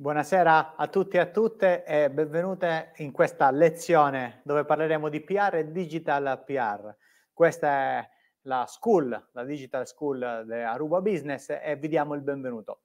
Buonasera a tutti e a tutte e benvenute in questa lezione dove parleremo di PR e digital PR. Questa è la school, la digital school di Aruba Business e vi diamo il benvenuto.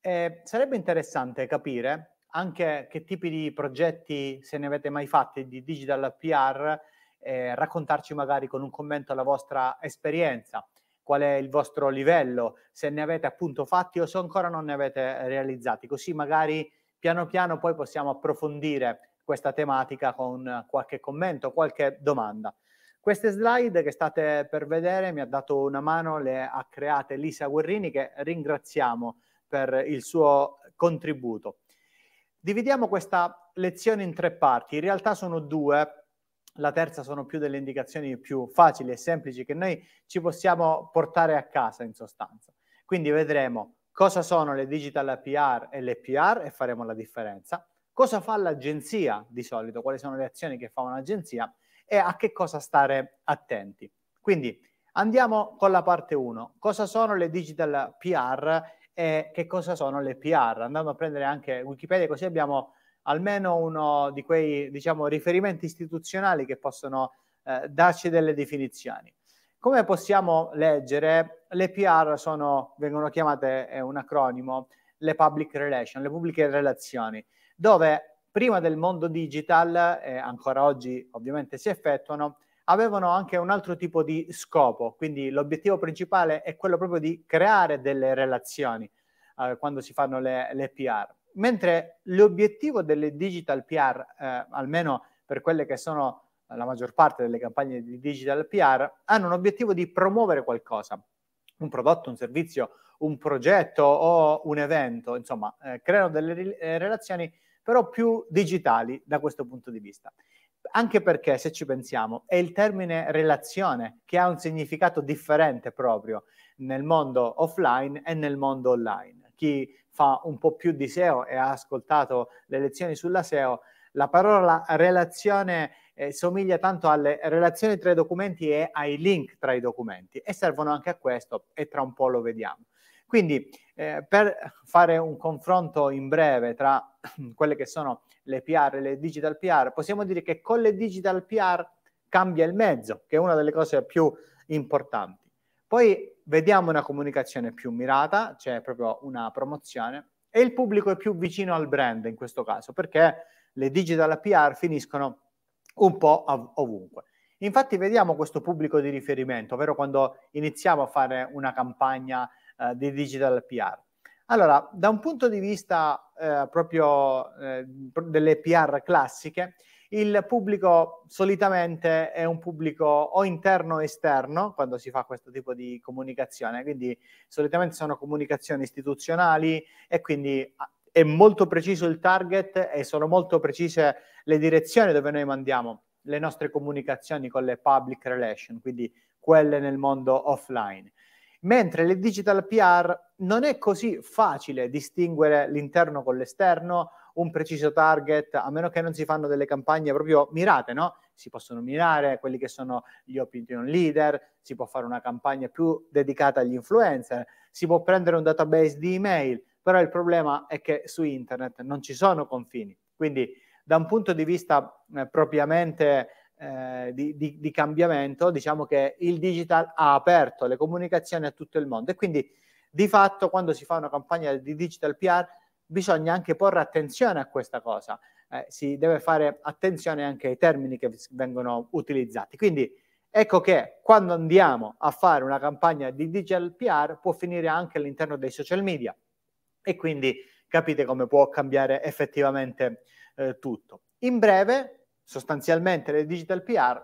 E sarebbe interessante capire anche che tipi di progetti, se ne avete mai fatti, di digital PR, eh, raccontarci magari con un commento la vostra esperienza qual è il vostro livello, se ne avete appunto fatti o se ancora non ne avete eh, realizzati, così magari piano piano poi possiamo approfondire questa tematica con qualche commento, qualche domanda. Queste slide che state per vedere mi ha dato una mano, le ha create Lisa Guerrini che ringraziamo per il suo contributo. Dividiamo questa lezione in tre parti, in realtà sono due la terza sono più delle indicazioni più facili e semplici che noi ci possiamo portare a casa in sostanza. Quindi vedremo cosa sono le digital PR e le PR e faremo la differenza, cosa fa l'agenzia di solito, quali sono le azioni che fa un'agenzia e a che cosa stare attenti. Quindi andiamo con la parte 1, cosa sono le digital PR e che cosa sono le PR. Andando a prendere anche Wikipedia così abbiamo almeno uno di quei diciamo, riferimenti istituzionali che possono eh, darci delle definizioni. Come possiamo leggere, le PR sono, vengono chiamate, è un acronimo, le public relations, le pubbliche relazioni, dove prima del mondo digital, e ancora oggi ovviamente si effettuano, avevano anche un altro tipo di scopo, quindi l'obiettivo principale è quello proprio di creare delle relazioni eh, quando si fanno le, le PR mentre l'obiettivo delle digital PR, eh, almeno per quelle che sono la maggior parte delle campagne di digital PR, hanno un obiettivo di promuovere qualcosa, un prodotto, un servizio, un progetto o un evento, insomma, eh, creano delle eh, relazioni però più digitali da questo punto di vista. Anche perché, se ci pensiamo, è il termine relazione che ha un significato differente proprio nel mondo offline e nel mondo online chi fa un po' più di SEO e ha ascoltato le lezioni sulla SEO, la parola relazione eh, somiglia tanto alle relazioni tra i documenti e ai link tra i documenti e servono anche a questo e tra un po' lo vediamo. Quindi eh, per fare un confronto in breve tra quelle che sono le PR e le digital PR, possiamo dire che con le digital PR cambia il mezzo, che è una delle cose più importanti. Poi vediamo una comunicazione più mirata, c'è cioè proprio una promozione e il pubblico è più vicino al brand in questo caso, perché le digital PR finiscono un po' ov- ovunque. Infatti vediamo questo pubblico di riferimento, ovvero quando iniziamo a fare una campagna eh, di digital PR. Allora, da un punto di vista eh, proprio eh, delle PR classiche, il pubblico solitamente è un pubblico o interno o esterno quando si fa questo tipo di comunicazione, quindi solitamente sono comunicazioni istituzionali e quindi ah, è molto preciso il target e sono molto precise le direzioni dove noi mandiamo le nostre comunicazioni con le public relations, quindi quelle nel mondo offline. Mentre le digital PR non è così facile distinguere l'interno con l'esterno un preciso target, a meno che non si fanno delle campagne proprio mirate, no? Si possono mirare quelli che sono gli opinion leader, si può fare una campagna più dedicata agli influencer, si può prendere un database di email, però il problema è che su internet non ci sono confini. Quindi da un punto di vista eh, propriamente eh, di, di, di, cambiamento, diciamo che il digital ha aperto le comunicazioni a tutto il mondo e quindi di fatto quando si fa una campagna di digital PR bisogna anche porre attenzione a questa cosa, eh, si deve fare attenzione anche ai termini che vengono utilizzati. Quindi ecco che quando andiamo a fare una campagna di digital PR può finire anche all'interno dei social media e quindi capite come può cambiare effettivamente eh, tutto. In breve, sostanzialmente le digital PR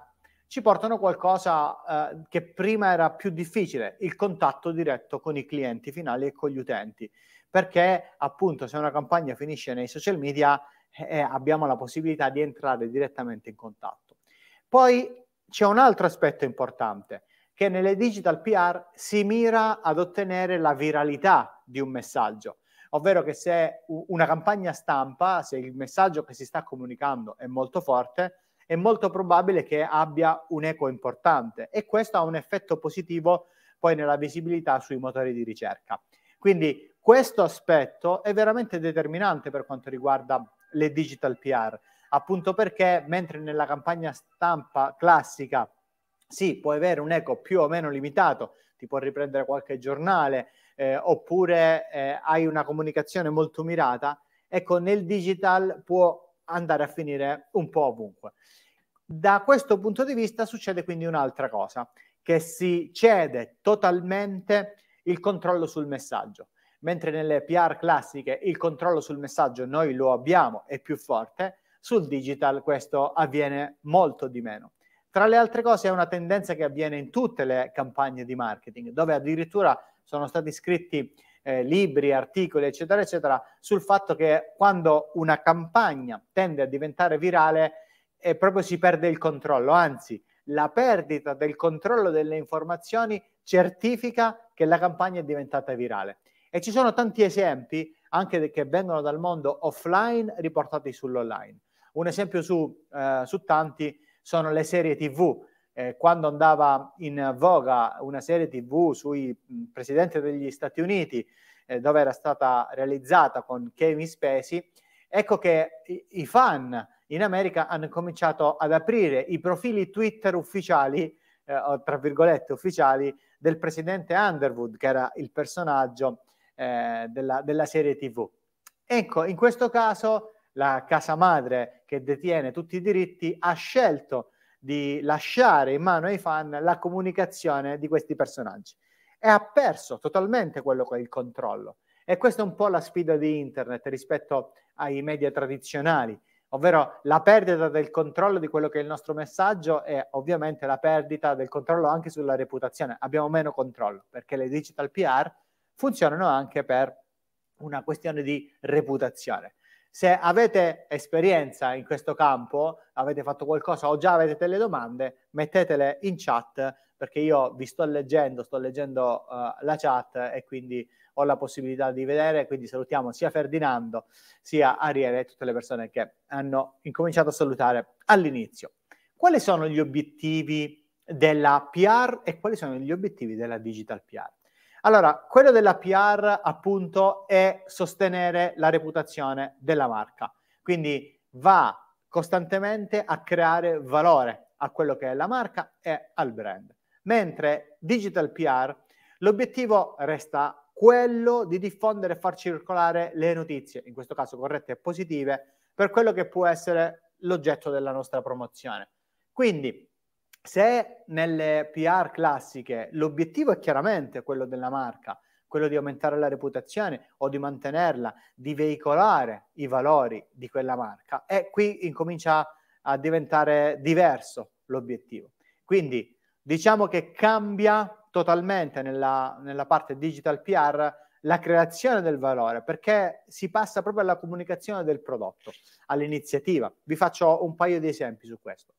ci portano qualcosa eh, che prima era più difficile, il contatto diretto con i clienti finali e con gli utenti perché appunto se una campagna finisce nei social media eh, eh, abbiamo la possibilità di entrare direttamente in contatto. Poi c'è un altro aspetto importante, che nelle digital PR si mira ad ottenere la viralità di un messaggio, ovvero che se una campagna stampa, se il messaggio che si sta comunicando è molto forte, è molto probabile che abbia un eco importante e questo ha un effetto positivo poi nella visibilità sui motori di ricerca. Quindi questo aspetto è veramente determinante per quanto riguarda le digital PR, appunto perché mentre nella campagna stampa classica sì, può avere un eco più o meno limitato, ti può riprendere qualche giornale, eh, oppure eh, hai una comunicazione molto mirata, ecco, nel digital può andare a finire un po' ovunque. Da questo punto di vista succede quindi un'altra cosa, che si cede totalmente il controllo sul messaggio mentre nelle PR classiche il controllo sul messaggio noi lo abbiamo, è più forte, sul digital questo avviene molto di meno. Tra le altre cose è una tendenza che avviene in tutte le campagne di marketing, dove addirittura sono stati scritti eh, libri, articoli, eccetera, eccetera, sul fatto che quando una campagna tende a diventare virale eh, proprio si perde il controllo, anzi la perdita del controllo delle informazioni certifica che la campagna è diventata virale. E ci sono tanti esempi anche che vengono dal mondo offline riportati sull'online. Un esempio su, eh, su tanti sono le serie TV. Eh, quando andava in voga una serie TV sui presidenti degli Stati Uniti, eh, dove era stata realizzata con Kevin Spacey, ecco che i, i, fan in America hanno cominciato ad aprire i profili Twitter ufficiali, eh, tra virgolette ufficiali, del presidente Underwood, che era il personaggio eh, della, della serie TV. Ecco, in questo caso la casa madre che detiene tutti i diritti ha scelto di lasciare in mano ai fan la comunicazione di questi personaggi e ha perso totalmente quello che è il controllo. E questa è un po' la sfida di internet rispetto ai media tradizionali, ovvero la perdita del controllo di quello che è il nostro messaggio e ovviamente la perdita del controllo anche sulla reputazione. Abbiamo meno controllo perché le digital PR funzionano anche per una questione di reputazione. Se avete esperienza in questo campo, avete fatto qualcosa o già avete delle domande, mettetele in chat perché io vi sto leggendo, sto leggendo uh, la chat e quindi ho la possibilità di vedere, quindi salutiamo sia Ferdinando sia Ariele e tutte le persone che hanno incominciato a salutare all'inizio. Quali sono gli obiettivi della PR e quali sono gli obiettivi della digital PR? Allora, quello della PR appunto è sostenere la reputazione della marca, quindi va costantemente a creare valore a quello che è la marca e al brand. Mentre digital PR, l'obiettivo resta quello di diffondere e far circolare le notizie, in questo caso corrette e positive, per quello che può essere l'oggetto della nostra promozione. Quindi se nelle PR classiche l'obiettivo è chiaramente quello della marca, quello di aumentare la reputazione o di mantenerla, di veicolare i valori di quella marca, e qui incomincia a diventare diverso l'obiettivo. Quindi diciamo che cambia totalmente nella, nella parte digital PR la creazione del valore, perché si passa proprio alla comunicazione del prodotto, all'iniziativa. Vi faccio un paio di esempi su questo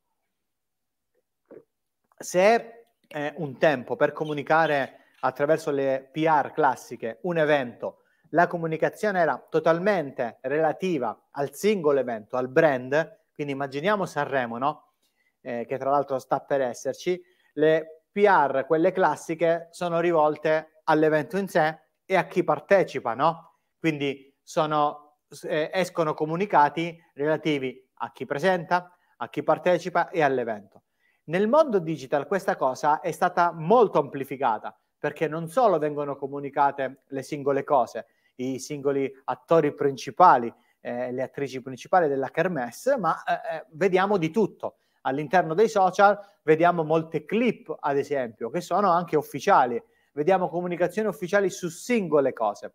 se eh, un tempo per comunicare attraverso le PR classiche un evento, la comunicazione era totalmente relativa al singolo evento, al brand, quindi immaginiamo Sanremo, no? eh, che tra l'altro sta per esserci, le PR, quelle classiche, sono rivolte all'evento in sé e a chi partecipa, no? Quindi sono, eh, escono comunicati relativi a chi presenta, a chi partecipa e all'evento. Nel mondo digital questa cosa è stata molto amplificata perché non solo vengono comunicate le singole cose, i singoli attori principali, eh, le attrici principali della kermesse, ma eh, eh vediamo di tutto. All'interno dei social vediamo molte clip, ad esempio, che sono anche ufficiali, vediamo comunicazioni ufficiali su singole cose.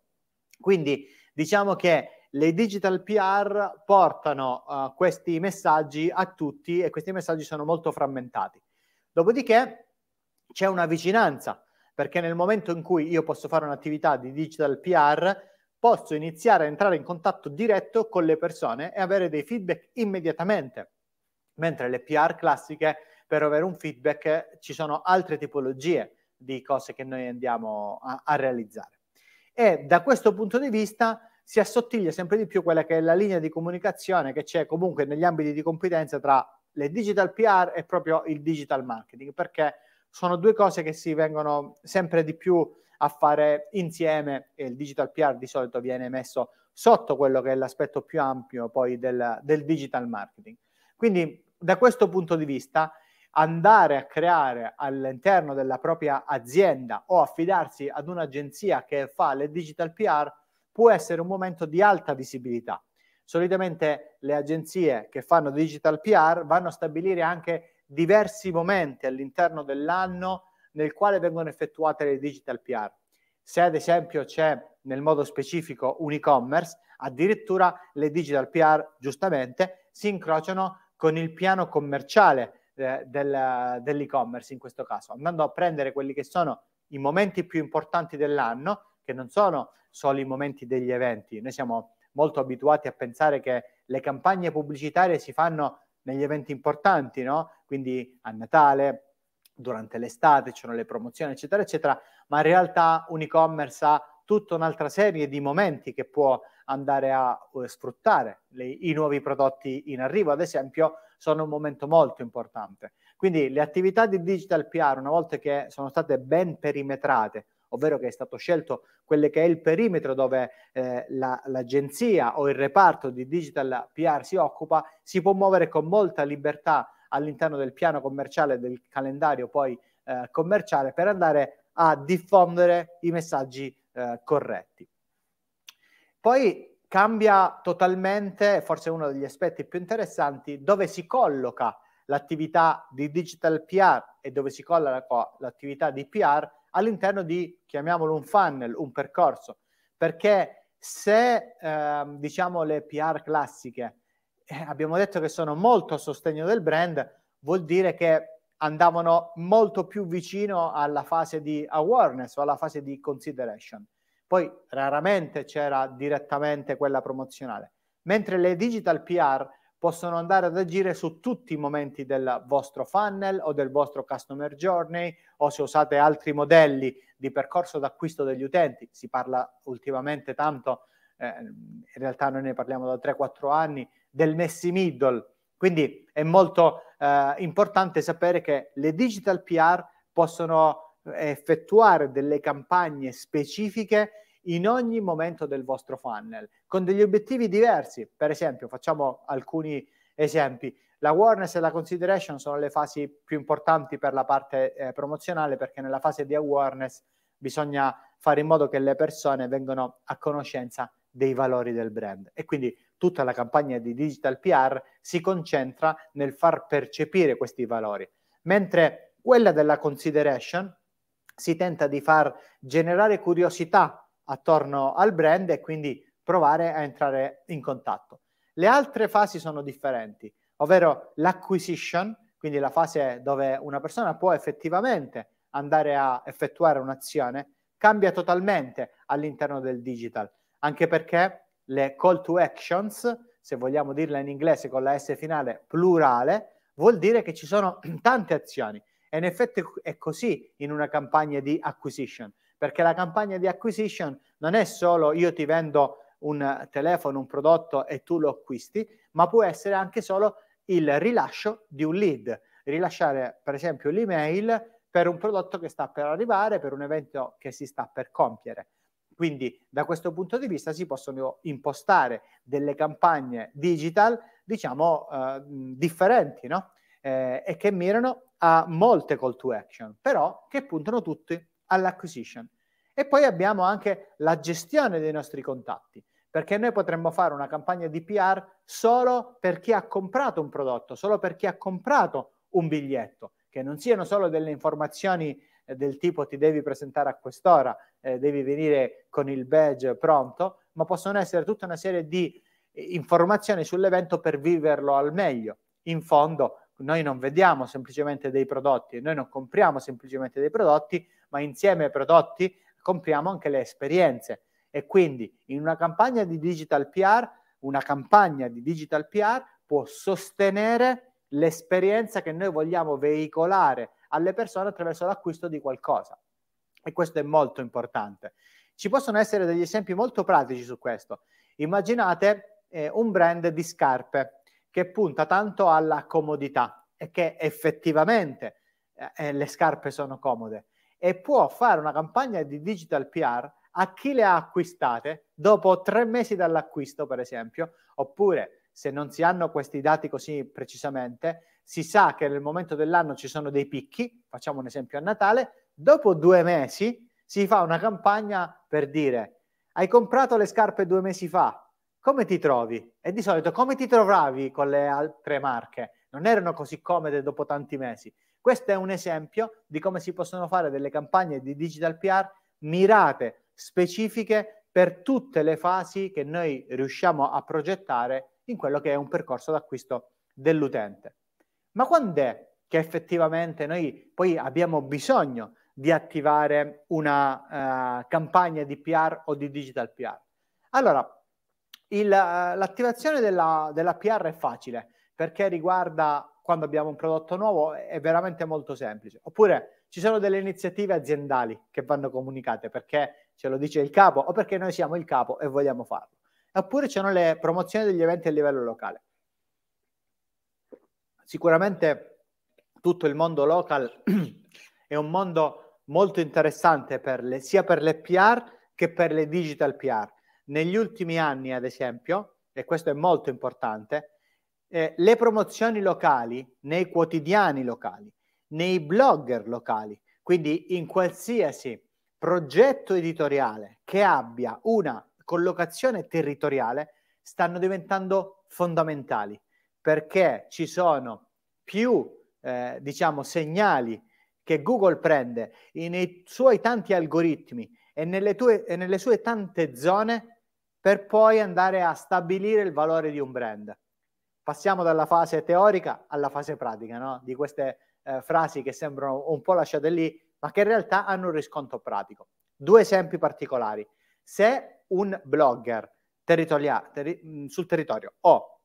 Quindi diciamo che le digital PR portano uh, questi messaggi a tutti e questi messaggi sono molto frammentati. Dopodiché c'è una vicinanza, perché nel momento in cui io posso fare un'attività di digital PR, posso iniziare a entrare in contatto diretto con le persone e avere dei feedback immediatamente, mentre le PR classiche per avere un feedback ci sono altre tipologie di cose che noi andiamo a, a realizzare. E da questo punto di vista si assottiglia sempre di più quella che è la linea di comunicazione che c'è comunque negli ambiti di competenza tra le digital PR e proprio il digital marketing, perché sono due cose che si vengono sempre di più a fare insieme e il digital PR di solito viene messo sotto quello che è l'aspetto più ampio poi del, del digital marketing. Quindi da questo punto di vista andare a creare all'interno della propria azienda o affidarsi ad un'agenzia che fa le digital PR può essere un momento di alta visibilità. Solitamente le agenzie che fanno digital PR vanno a stabilire anche diversi momenti all'interno dell'anno nel quale vengono effettuate le digital PR. Se ad esempio c'è nel modo specifico un e-commerce, addirittura le digital PR giustamente si incrociano con il piano commerciale eh, del, dell'e-commerce in questo caso, andando a prendere quelli che sono i momenti più importanti dell'anno che non sono solo i momenti degli eventi. Noi siamo molto abituati a pensare che le campagne pubblicitarie si fanno negli eventi importanti, no? Quindi a Natale, durante l'estate, ci sono le promozioni, eccetera, eccetera, ma in realtà un e-commerce ha tutta un'altra serie di momenti che può andare a uh, sfruttare le, i nuovi prodotti in arrivo, ad esempio, sono un momento molto importante. Quindi le attività di digital PR, una volta che sono state ben perimetrate, ovvero che è stato scelto quello che è il perimetro dove eh, la, l'agenzia o il reparto di digital PR si occupa, si può muovere con molta libertà all'interno del piano commerciale, del calendario poi eh, commerciale, per andare a diffondere i messaggi eh, corretti. Poi cambia totalmente, forse uno degli aspetti più interessanti, dove si colloca l'attività di digital PR e dove si colloca l'attività di PR all'interno di, chiamiamolo un funnel, un percorso, perché se eh, diciamo le PR classiche eh, abbiamo detto che sono molto a sostegno del brand, vuol dire che andavano molto più vicino alla fase di awareness o alla fase di consideration. Poi raramente c'era direttamente quella promozionale, mentre le digital PR possono andare ad agire su tutti i momenti del vostro funnel o del vostro customer journey o se usate altri modelli di percorso d'acquisto degli utenti. Si parla ultimamente tanto, eh, in realtà noi ne parliamo da 3-4 anni, del messy middle. Quindi è molto eh, importante sapere che le digital PR possono eh, effettuare delle campagne specifiche in ogni momento del vostro funnel, con degli obiettivi diversi. Per esempio, facciamo alcuni esempi. La awareness e la consideration sono le fasi più importanti per la parte eh, promozionale perché nella fase di awareness bisogna fare in modo che le persone vengano a conoscenza dei valori del brand e quindi tutta la campagna di digital PR si concentra nel far percepire questi valori, mentre quella della consideration si tenta di far generare curiosità attorno al brand e quindi provare a entrare in contatto. Le altre fasi sono differenti, ovvero l'acquisition, quindi la fase dove una persona può effettivamente andare a effettuare un'azione, cambia totalmente all'interno del digital, anche perché le call to actions, se vogliamo dirla in inglese con la S finale plurale, vuol dire che ci sono tante azioni. E in effetti è così in una campagna di acquisition perché la campagna di acquisition non è solo io ti vendo un telefono, un prodotto e tu lo acquisti, ma può essere anche solo il rilascio di un lead, rilasciare per esempio l'email per un prodotto che sta per arrivare, per un evento che si sta per compiere. Quindi da questo punto di vista si possono impostare delle campagne digital, diciamo, eh, differenti, no? eh, e che mirano a molte call to action, però che puntano tutti all'acquisition. E poi abbiamo anche la gestione dei nostri contatti, perché noi potremmo fare una campagna di PR solo per chi ha comprato un prodotto, solo per chi ha comprato un biglietto, che non siano solo delle informazioni eh, del tipo ti devi presentare a quest'ora, eh, devi venire con il badge pronto, ma possono essere tutta una serie di eh, informazioni sull'evento per viverlo al meglio. In fondo, noi non vediamo semplicemente dei prodotti, noi non compriamo semplicemente dei prodotti, ma insieme ai prodotti compriamo anche le esperienze. E quindi in una campagna di digital PR, una campagna di digital PR può sostenere l'esperienza che noi vogliamo veicolare alle persone attraverso l'acquisto di qualcosa. E questo è molto importante. Ci possono essere degli esempi molto pratici su questo. Immaginate eh, un brand di scarpe che punta tanto alla comodità e che effettivamente eh, eh le scarpe sono comode, e può fare una campagna di digital PR a chi le ha acquistate dopo tre mesi dall'acquisto, per esempio, oppure se non si hanno questi dati così precisamente, si sa che nel momento dell'anno ci sono dei picchi, facciamo un esempio a Natale, dopo due mesi si fa una campagna per dire hai comprato le scarpe due mesi fa, come ti trovi? E di solito come ti trovavi con le altre marche? Non erano così comode dopo tanti mesi. Questo è un esempio di come si possono fare delle campagne di digital PR mirate, specifiche per tutte le fasi che noi riusciamo a progettare in quello che è un percorso d'acquisto dell'utente. Ma quando è che effettivamente noi poi abbiamo bisogno di attivare una uh, campagna di PR o di digital PR? Allora, il, eh, l'attivazione della, della PR è facile perché riguarda quando abbiamo un prodotto nuovo è veramente molto semplice. Oppure ci sono delle iniziative aziendali che vanno comunicate perché ce lo dice il capo o perché noi siamo il capo e vogliamo farlo. Oppure ci sono le promozioni degli eventi a livello locale. Sicuramente tutto il mondo local è un mondo molto interessante per le, sia per le PR che per le digital PR. Negli ultimi anni, ad esempio, e questo è molto importante, eh, le promozioni locali nei quotidiani locali, nei blogger locali, quindi in qualsiasi progetto editoriale che abbia una collocazione territoriale, stanno diventando fondamentali perché ci sono più eh, diciamo segnali che Google prende nei suoi tanti algoritmi e nelle, tue, e nelle sue tante zone per poi andare a stabilire il valore di un brand passiamo dalla fase teorica alla fase pratica no? di queste eh, frasi che sembrano un po' lasciate lì, ma che in realtà hanno un riscontro pratico. Due esempi particolari. Se un blogger territoria- mm, sul territorio o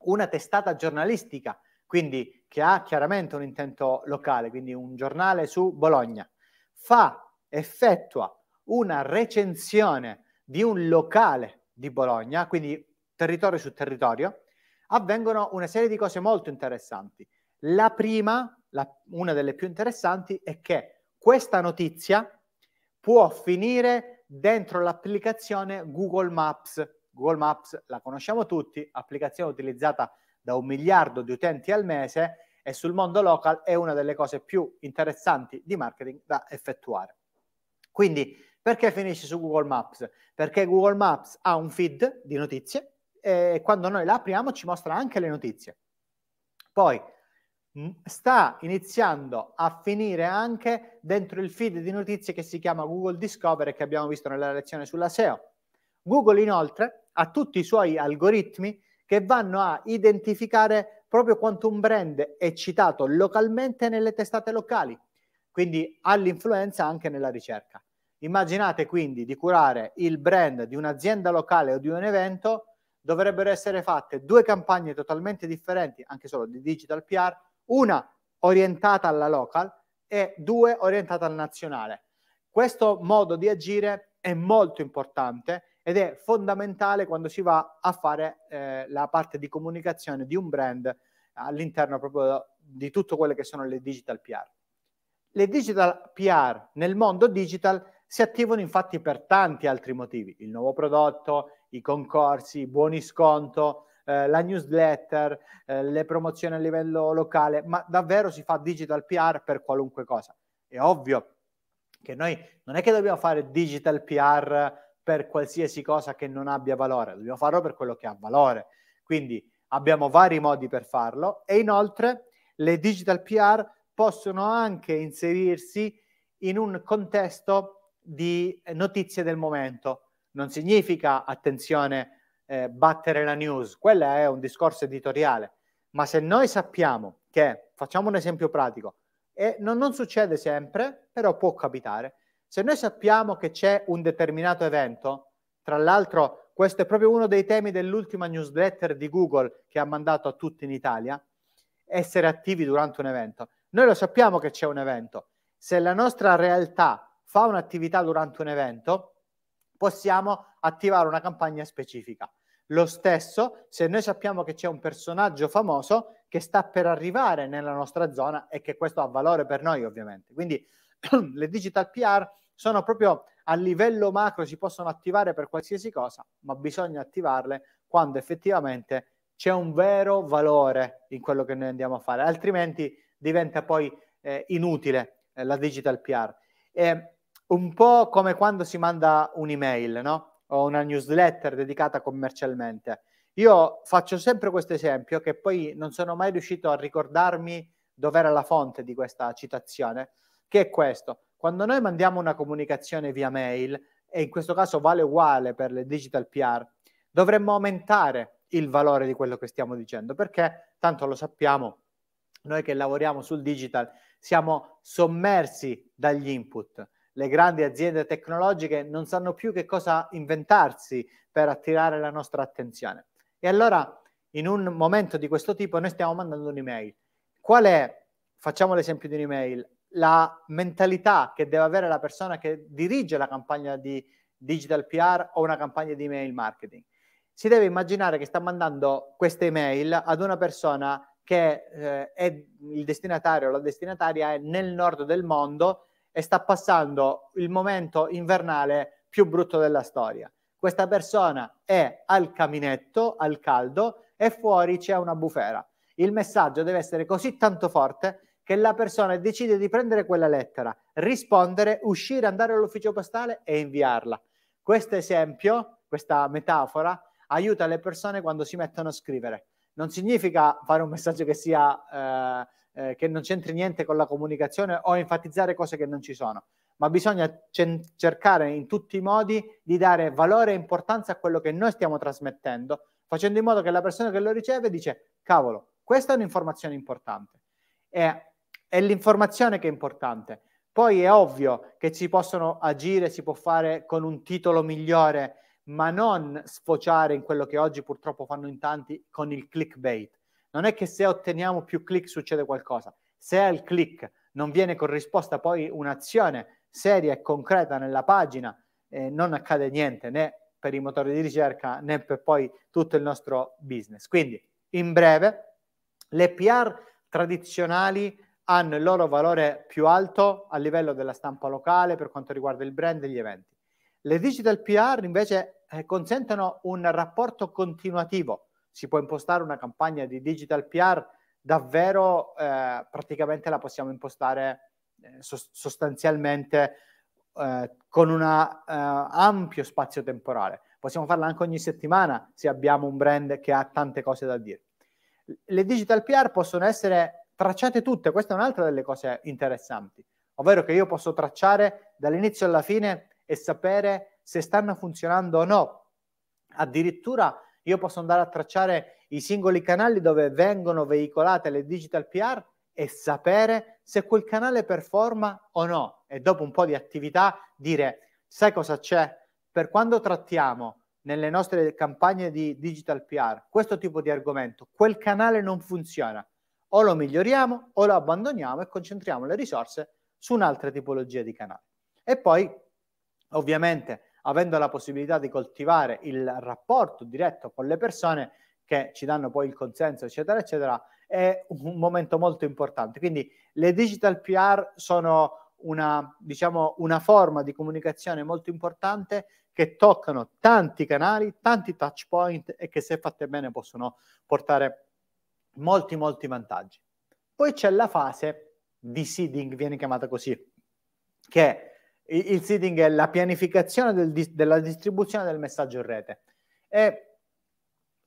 una testata giornalistica, quindi che ha chiaramente un intento locale, quindi un giornale su Bologna, fa, effettua una recensione di un locale di Bologna, quindi territorio su territorio, avvengono una serie di cose molto interessanti. La prima, la, una delle più interessanti, è che questa notizia può finire dentro l'applicazione Google Maps. Google Maps la conosciamo tutti, applicazione utilizzata da un miliardo di utenti al mese e sul mondo local è una delle cose più interessanti di marketing da effettuare. Quindi perché finisce su Google Maps? Perché Google Maps ha un feed di notizie eh, quando noi la apriamo ci mostra anche le notizie. Poi mm, sta iniziando a finire anche dentro il feed di notizie che si chiama Google Discover che abbiamo visto nella lezione sulla SEO. Google inoltre ha tutti i suoi algoritmi che vanno a identificare proprio quanto un brand è citato localmente nelle testate locali, quindi ha l'influenza anche nella ricerca. Immaginate quindi di curare il brand di un'azienda locale o di un evento dovrebbero essere fatte due campagne totalmente differenti, anche solo di digital PR, una orientata alla local e due orientata al nazionale. Questo modo di agire è molto importante ed è fondamentale quando si va a fare eh, la parte di comunicazione di un brand all'interno proprio di tutto quelle che sono le digital PR. Le digital PR nel mondo digital si attivano infatti per tanti altri motivi, il nuovo prodotto, i concorsi, i buoni sconto, eh, la newsletter, eh, le promozioni a livello locale, ma davvero si fa digital PR per qualunque cosa. È ovvio che noi non è che dobbiamo fare digital PR per qualsiasi cosa che non abbia valore, dobbiamo farlo per quello che ha valore. Quindi abbiamo vari modi per farlo e inoltre le digital PR possono anche inserirsi in un contesto di notizie del momento non significa attenzione eh, battere la news, quello è un discorso editoriale, ma se noi sappiamo che, facciamo un esempio pratico, e non, non succede sempre, però può capitare, se noi sappiamo che c'è un determinato evento, tra l'altro questo è proprio uno dei temi dell'ultima newsletter di Google che ha mandato a tutti in Italia, essere attivi durante un evento. Noi lo sappiamo che c'è un evento. Se la nostra realtà fa un'attività durante un evento, possiamo attivare una campagna specifica. Lo stesso, se noi sappiamo che c'è un personaggio famoso che sta per arrivare nella nostra zona e che questo ha valore per noi ovviamente. Quindi le digital PR sono proprio a livello macro, si possono attivare per qualsiasi cosa, ma bisogna attivarle quando effettivamente c'è un vero valore in quello che noi andiamo a fare, altrimenti diventa poi eh, inutile eh, la digital PR. E un po' come quando si manda un'email, no? O una newsletter dedicata commercialmente. Io faccio sempre questo esempio che poi non sono mai riuscito a ricordarmi dov'era la fonte di questa citazione, che è questo. Quando noi mandiamo una comunicazione via mail, e in questo caso vale uguale per le digital PR, dovremmo aumentare il valore di quello che stiamo dicendo, perché tanto lo sappiamo, noi che lavoriamo sul digital siamo sommersi dagli input le grandi aziende tecnologiche non sanno più che cosa inventarsi per attirare la nostra attenzione. E allora in un momento di questo tipo noi stiamo mandando un'email. Qual è, facciamo l'esempio di un'email, la mentalità che deve avere la persona che dirige la campagna di digital PR o una campagna di email marketing? Si deve immaginare che sta mandando questa email ad una persona che eh, è il destinatario o la destinataria è nel nord del mondo e sta passando il momento invernale più brutto della storia. Questa persona è al caminetto, al caldo, e fuori c'è una bufera. Il messaggio deve essere così tanto forte che la persona decide di prendere quella lettera, rispondere, uscire, andare all'ufficio postale e inviarla. Questo esempio, questa metafora, aiuta le persone quando si mettono a scrivere. Non significa fare un messaggio che sia eh, eh, che non c'entri niente con la comunicazione o enfatizzare cose che non ci sono, ma bisogna cercare in tutti i modi di dare valore e importanza a quello che noi stiamo trasmettendo, facendo in modo che la persona che lo riceve dice cavolo, questa è un'informazione importante. E, è l'informazione che è importante. Poi è ovvio che si possono agire, si può fare con un titolo migliore, ma non sfociare in quello che oggi purtroppo fanno in tanti con il clickbait non è che se otteniamo più click succede qualcosa. Se al click non viene corrisposta poi un'azione seria e concreta nella pagina, eh, non accade niente né per i motori di ricerca né per poi tutto il nostro business. Quindi, in breve, le PR tradizionali hanno il loro valore più alto a livello della stampa locale per quanto riguarda il brand e gli eventi. Le digital PR invece eh, consentono un rapporto continuativo si può impostare una campagna di digital PR davvero eh, praticamente la possiamo impostare eh, so- sostanzialmente eh, con un eh, ampio spazio temporale. Possiamo farla anche ogni settimana se abbiamo un brand che ha tante cose da dire. Le digital PR possono essere tracciate tutte, questa è un'altra delle cose interessanti, ovvero che io posso tracciare dall'inizio alla fine e sapere se stanno funzionando o no. Addirittura io posso andare a tracciare i singoli canali dove vengono veicolate le digital PR e sapere se quel canale performa o no. E dopo un po' di attività dire, sai cosa c'è? Per quando trattiamo nelle nostre campagne di digital PR questo tipo di argomento, quel canale non funziona. O lo miglioriamo o lo abbandoniamo e concentriamo le risorse su un'altra tipologia di canale. E poi, ovviamente, avendo la possibilità di coltivare il rapporto diretto con le persone che ci danno poi il consenso, eccetera, eccetera, è un momento molto importante. Quindi le digital PR sono una, diciamo, una forma di comunicazione molto importante che toccano tanti canali, tanti touch point e che se fatte bene possono portare molti, molti vantaggi. Poi c'è la fase di seeding, viene chiamata così, che il seeding è la pianificazione del, della distribuzione del messaggio in rete. E,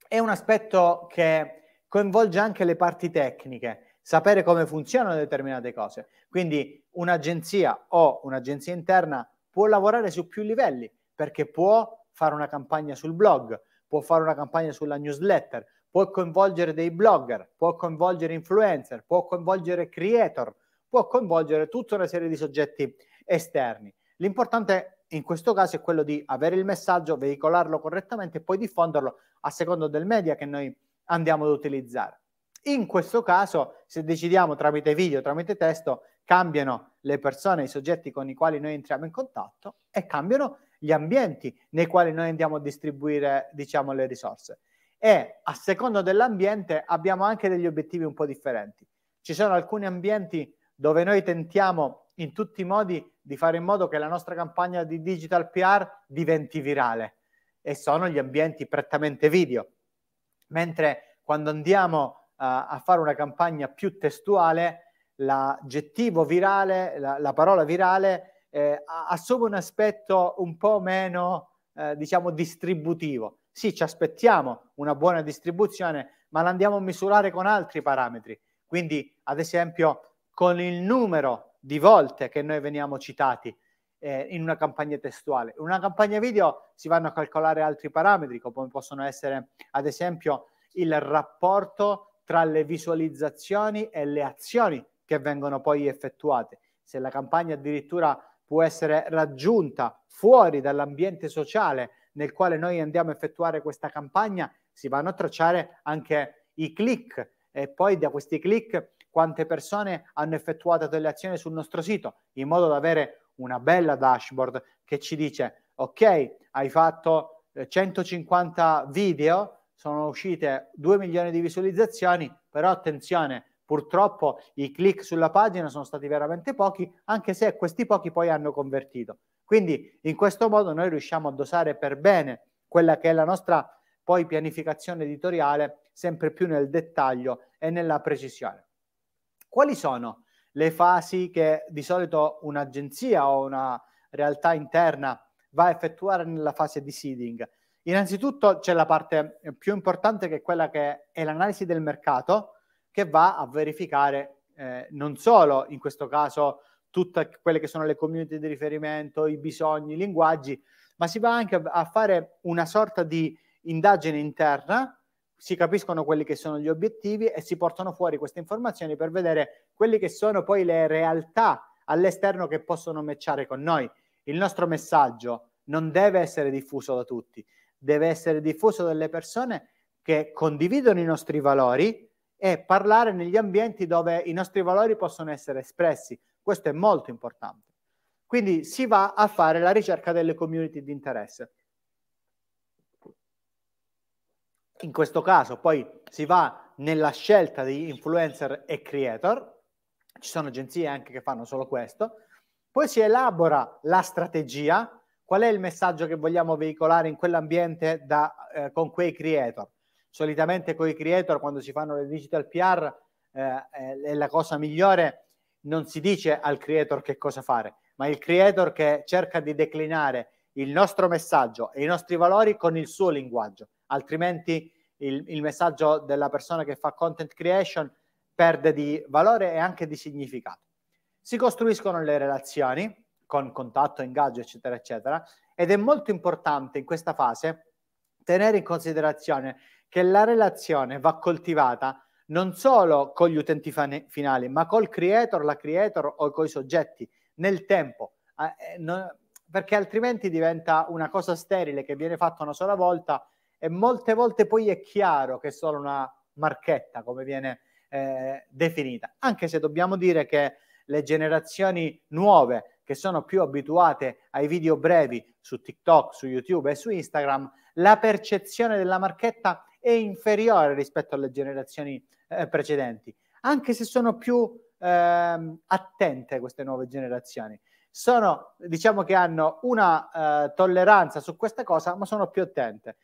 è un aspetto che coinvolge anche le parti tecniche, sapere come funzionano determinate cose. Quindi un'agenzia o un'agenzia interna può lavorare su più livelli, perché può fare una campagna sul blog, può fare una campagna sulla newsletter, può coinvolgere dei blogger, può coinvolgere influencer, può coinvolgere creator, può coinvolgere tutta una serie di soggetti esterni. L'importante in questo caso è quello di avere il messaggio, veicolarlo correttamente e poi diffonderlo a seconda del media che noi andiamo ad utilizzare. In questo caso, se decidiamo tramite video, tramite testo, cambiano le persone, i soggetti con i quali noi entriamo in contatto e cambiano gli ambienti nei quali noi andiamo a distribuire, diciamo, le risorse. E a seconda dell'ambiente abbiamo anche degli obiettivi un po' differenti. Ci sono alcuni ambienti dove noi tentiamo in tutti i modi di fare in modo che la nostra campagna di digital PR diventi virale e sono gli ambienti prettamente video. Mentre quando andiamo uh, a fare una campagna più testuale, l'aggettivo virale, la, la parola virale, eh, assume un aspetto un po' meno, eh, diciamo, distributivo. Sì, ci aspettiamo una buona distribuzione, ma l'andiamo a misurare con altri parametri. Quindi, ad esempio, con il numero di volte che noi veniamo citati eh, in una campagna testuale. In una campagna video si vanno a calcolare altri parametri, come possono essere ad esempio il rapporto tra le visualizzazioni e le azioni che vengono poi effettuate. Se la campagna addirittura può essere raggiunta fuori dall'ambiente sociale nel quale noi andiamo a effettuare questa campagna, si vanno a tracciare anche i click e poi da questi click quante persone hanno effettuato delle azioni sul nostro sito, in modo da avere una bella dashboard che ci dice, ok, hai fatto 150 eh, video, sono uscite 2 milioni di visualizzazioni, però attenzione, purtroppo i click sulla pagina sono stati veramente pochi, anche se questi pochi poi hanno convertito. Quindi in questo modo noi riusciamo a dosare per bene quella che è la nostra poi pianificazione editoriale sempre più nel dettaglio e nella precisione quali sono le fasi che di solito un'agenzia o una realtà interna va a effettuare nella fase di seeding? Innanzitutto c'è la parte più importante che è quella che è l'analisi del mercato che va a verificare eh, non solo in questo caso tutte quelle che sono le community di riferimento, i bisogni, i linguaggi, ma si va anche a fare una sorta di indagine interna si capiscono quelli che sono gli obiettivi e si portano fuori queste informazioni per vedere quelle che sono poi le realtà all'esterno che possono matchare con noi. Il nostro messaggio non deve essere diffuso da tutti, deve essere diffuso dalle persone che condividono i nostri valori e parlare negli ambienti dove i nostri valori possono essere espressi. Questo è molto importante. Quindi si va a fare la ricerca delle community di interesse. in questo caso poi si va nella scelta di influencer e creator, ci sono agenzie anche che fanno solo questo, poi si elabora la strategia, qual è il messaggio che vogliamo veicolare in quell'ambiente da, eh, con quei creator. Solitamente con i creator quando si fanno le digital PR eh, eh, è la cosa migliore, non si dice al creator che cosa fare, ma il creator che cerca di declinare il nostro messaggio e i nostri valori con il suo linguaggio altrimenti il, il messaggio della persona che fa content creation perde di valore e anche di significato. Si costruiscono le relazioni con contatto, ingaggio, eccetera, eccetera, ed è molto importante in questa fase tenere in considerazione che la relazione va coltivata non solo con gli utenti fan- finali, ma col creator, la creator o coi soggetti nel tempo, ah, eh, non, perché altrimenti diventa una cosa sterile che viene fatta una sola volta e molte volte poi è chiaro che è solo una marchetta, come viene eh, definita, anche se dobbiamo dire che le generazioni nuove che sono più abituate ai video brevi su TikTok, su YouTube e su Instagram, la percezione della marchetta è inferiore rispetto alle generazioni eh, precedenti, anche se sono più eh, attente queste nuove generazioni. Sono, diciamo che hanno una eh, tolleranza su questa cosa, ma sono più attente.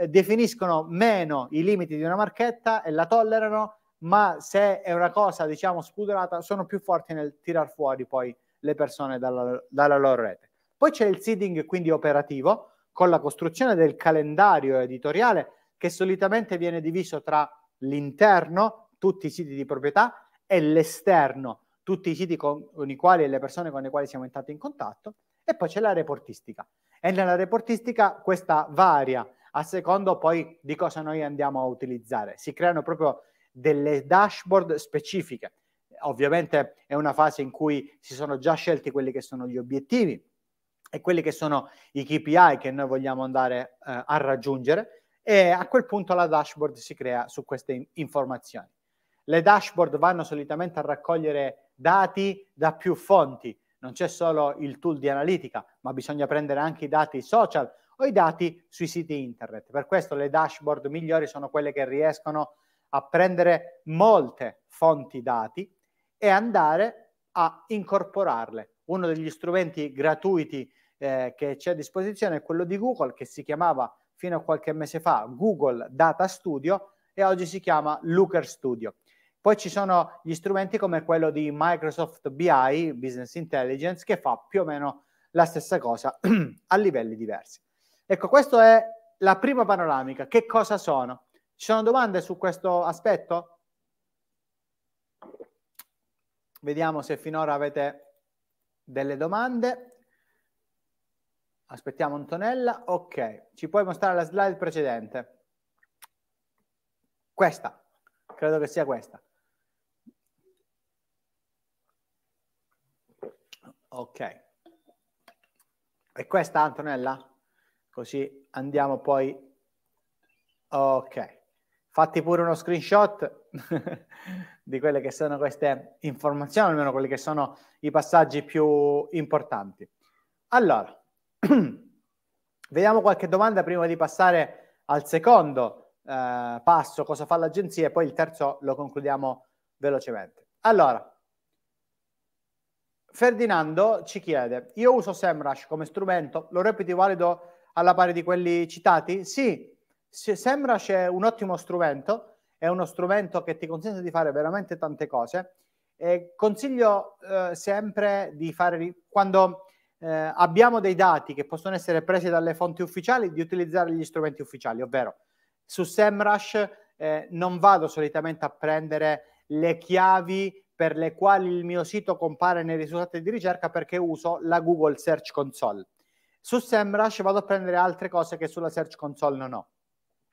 Eh, definiscono meno i limiti di una marchetta e la tollerano, ma se è una cosa, diciamo, spudorata, sono più forti nel tirar fuori poi le persone dalla, dalla loro rete. Poi c'è il seeding, quindi operativo, con la costruzione del calendario editoriale che solitamente viene diviso tra l'interno, tutti i siti di proprietà, e l'esterno, tutti i siti con, con, i quali e le persone con le quali siamo entrati in contatto, e poi c'è la reportistica. E nella reportistica questa varia a secondo poi di cosa noi andiamo a utilizzare. Si creano proprio delle dashboard specifiche. Ovviamente è una fase in cui si sono già scelti quelli che sono gli obiettivi e quelli che sono i KPI che noi vogliamo andare eh, a raggiungere e a quel punto la dashboard si crea su queste in- informazioni. Le dashboard vanno solitamente a raccogliere dati da più fonti, non c'è solo il tool di analitica, ma bisogna prendere anche i dati social o i dati sui siti internet. Per questo le dashboard migliori sono quelle che riescono a prendere molte fonti dati e andare a incorporarle. Uno degli strumenti gratuiti eh, che c'è a disposizione è quello di Google che si chiamava fino a qualche mese fa Google Data Studio e oggi si chiama Looker Studio. Poi ci sono gli strumenti come quello di Microsoft BI, Business Intelligence, che fa più o meno la stessa cosa a livelli diversi. Ecco, questa è la prima panoramica. Che cosa sono? Ci sono domande su questo aspetto? Vediamo se finora avete delle domande. Aspettiamo Antonella. Ok, ci puoi mostrare la slide precedente? Questa, credo che sia questa. Ok. È questa Antonella? così andiamo poi. Ok, fatti pure uno screenshot di quelle che sono queste informazioni, almeno quelli che sono i passaggi più importanti. Allora, vediamo qualche domanda prima di passare al secondo eh, passo, cosa fa l'agenzia, e poi il terzo lo concludiamo velocemente. Allora, Ferdinando ci chiede, io uso SEMrush come strumento, lo reputi valido alla pari di quelli citati? Sì, sembra c'è un ottimo strumento, è uno strumento che ti consente di fare veramente tante cose. E consiglio eh, sempre di fare, quando eh, abbiamo dei dati che possono essere presi dalle fonti ufficiali, di utilizzare gli strumenti ufficiali, ovvero su SEMrush eh, non vado solitamente a prendere le chiavi per le quali il mio sito compare nei risultati di ricerca perché uso la Google Search Console su SEMrush vado a prendere altre cose che sulla Search Console non ho.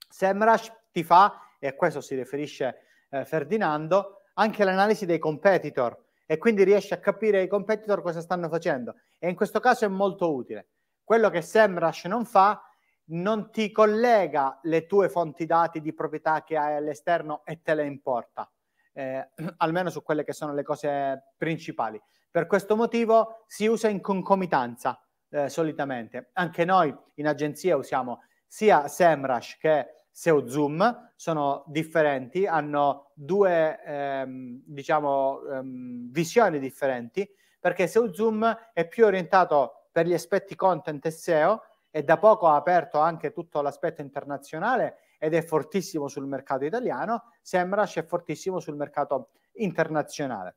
SEMrush ti fa, e a questo si riferisce eh, Ferdinando, anche l'analisi dei competitor e quindi riesce a capire i competitor cosa stanno facendo e in questo caso è molto utile. Quello che SEMrush non fa, non ti collega le tue fonti dati di proprietà che hai all'esterno e te le importa, eh, almeno su quelle che sono le cose principali. Per questo motivo si usa in concomitanza, eh, solitamente. Anche noi in agenzia usiamo sia SEMrush che SEO Zoom, sono differenti, hanno due ehm, diciamo, ehm, visioni differenti, perché SEO Zoom è più orientato per gli aspetti content e SEO e da poco ha aperto anche tutto l'aspetto internazionale ed è fortissimo sul mercato italiano, SEMrush è fortissimo sul mercato internazionale.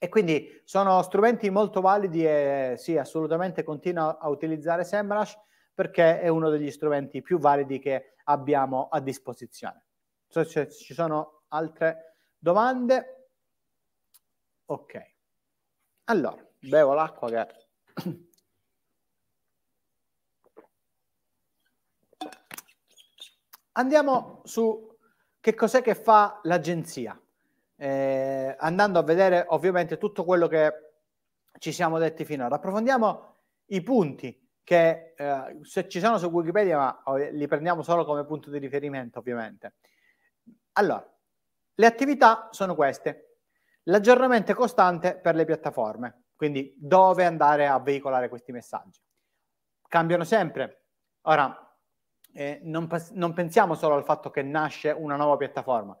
E quindi sono strumenti molto validi e sì, assolutamente continuo a utilizzare SEMrush perché è uno degli strumenti più validi che abbiamo a disposizione. Non So se ci sono altre domande. Ok. Allora, bevo l'acqua che... Andiamo su che cos'è che fa l'agenzia eh, andando a vedere ovviamente tutto quello che ci siamo detti finora. Approfondiamo i punti che eh, se ci sono su Wikipedia, ma oh, li prendiamo solo come punto di riferimento ovviamente. Allora, le attività sono queste. L'aggiornamento è costante per le piattaforme, quindi dove andare a veicolare questi messaggi. Cambiano sempre. Ora, eh, non, non pensiamo solo al fatto che nasce una nuova piattaforma,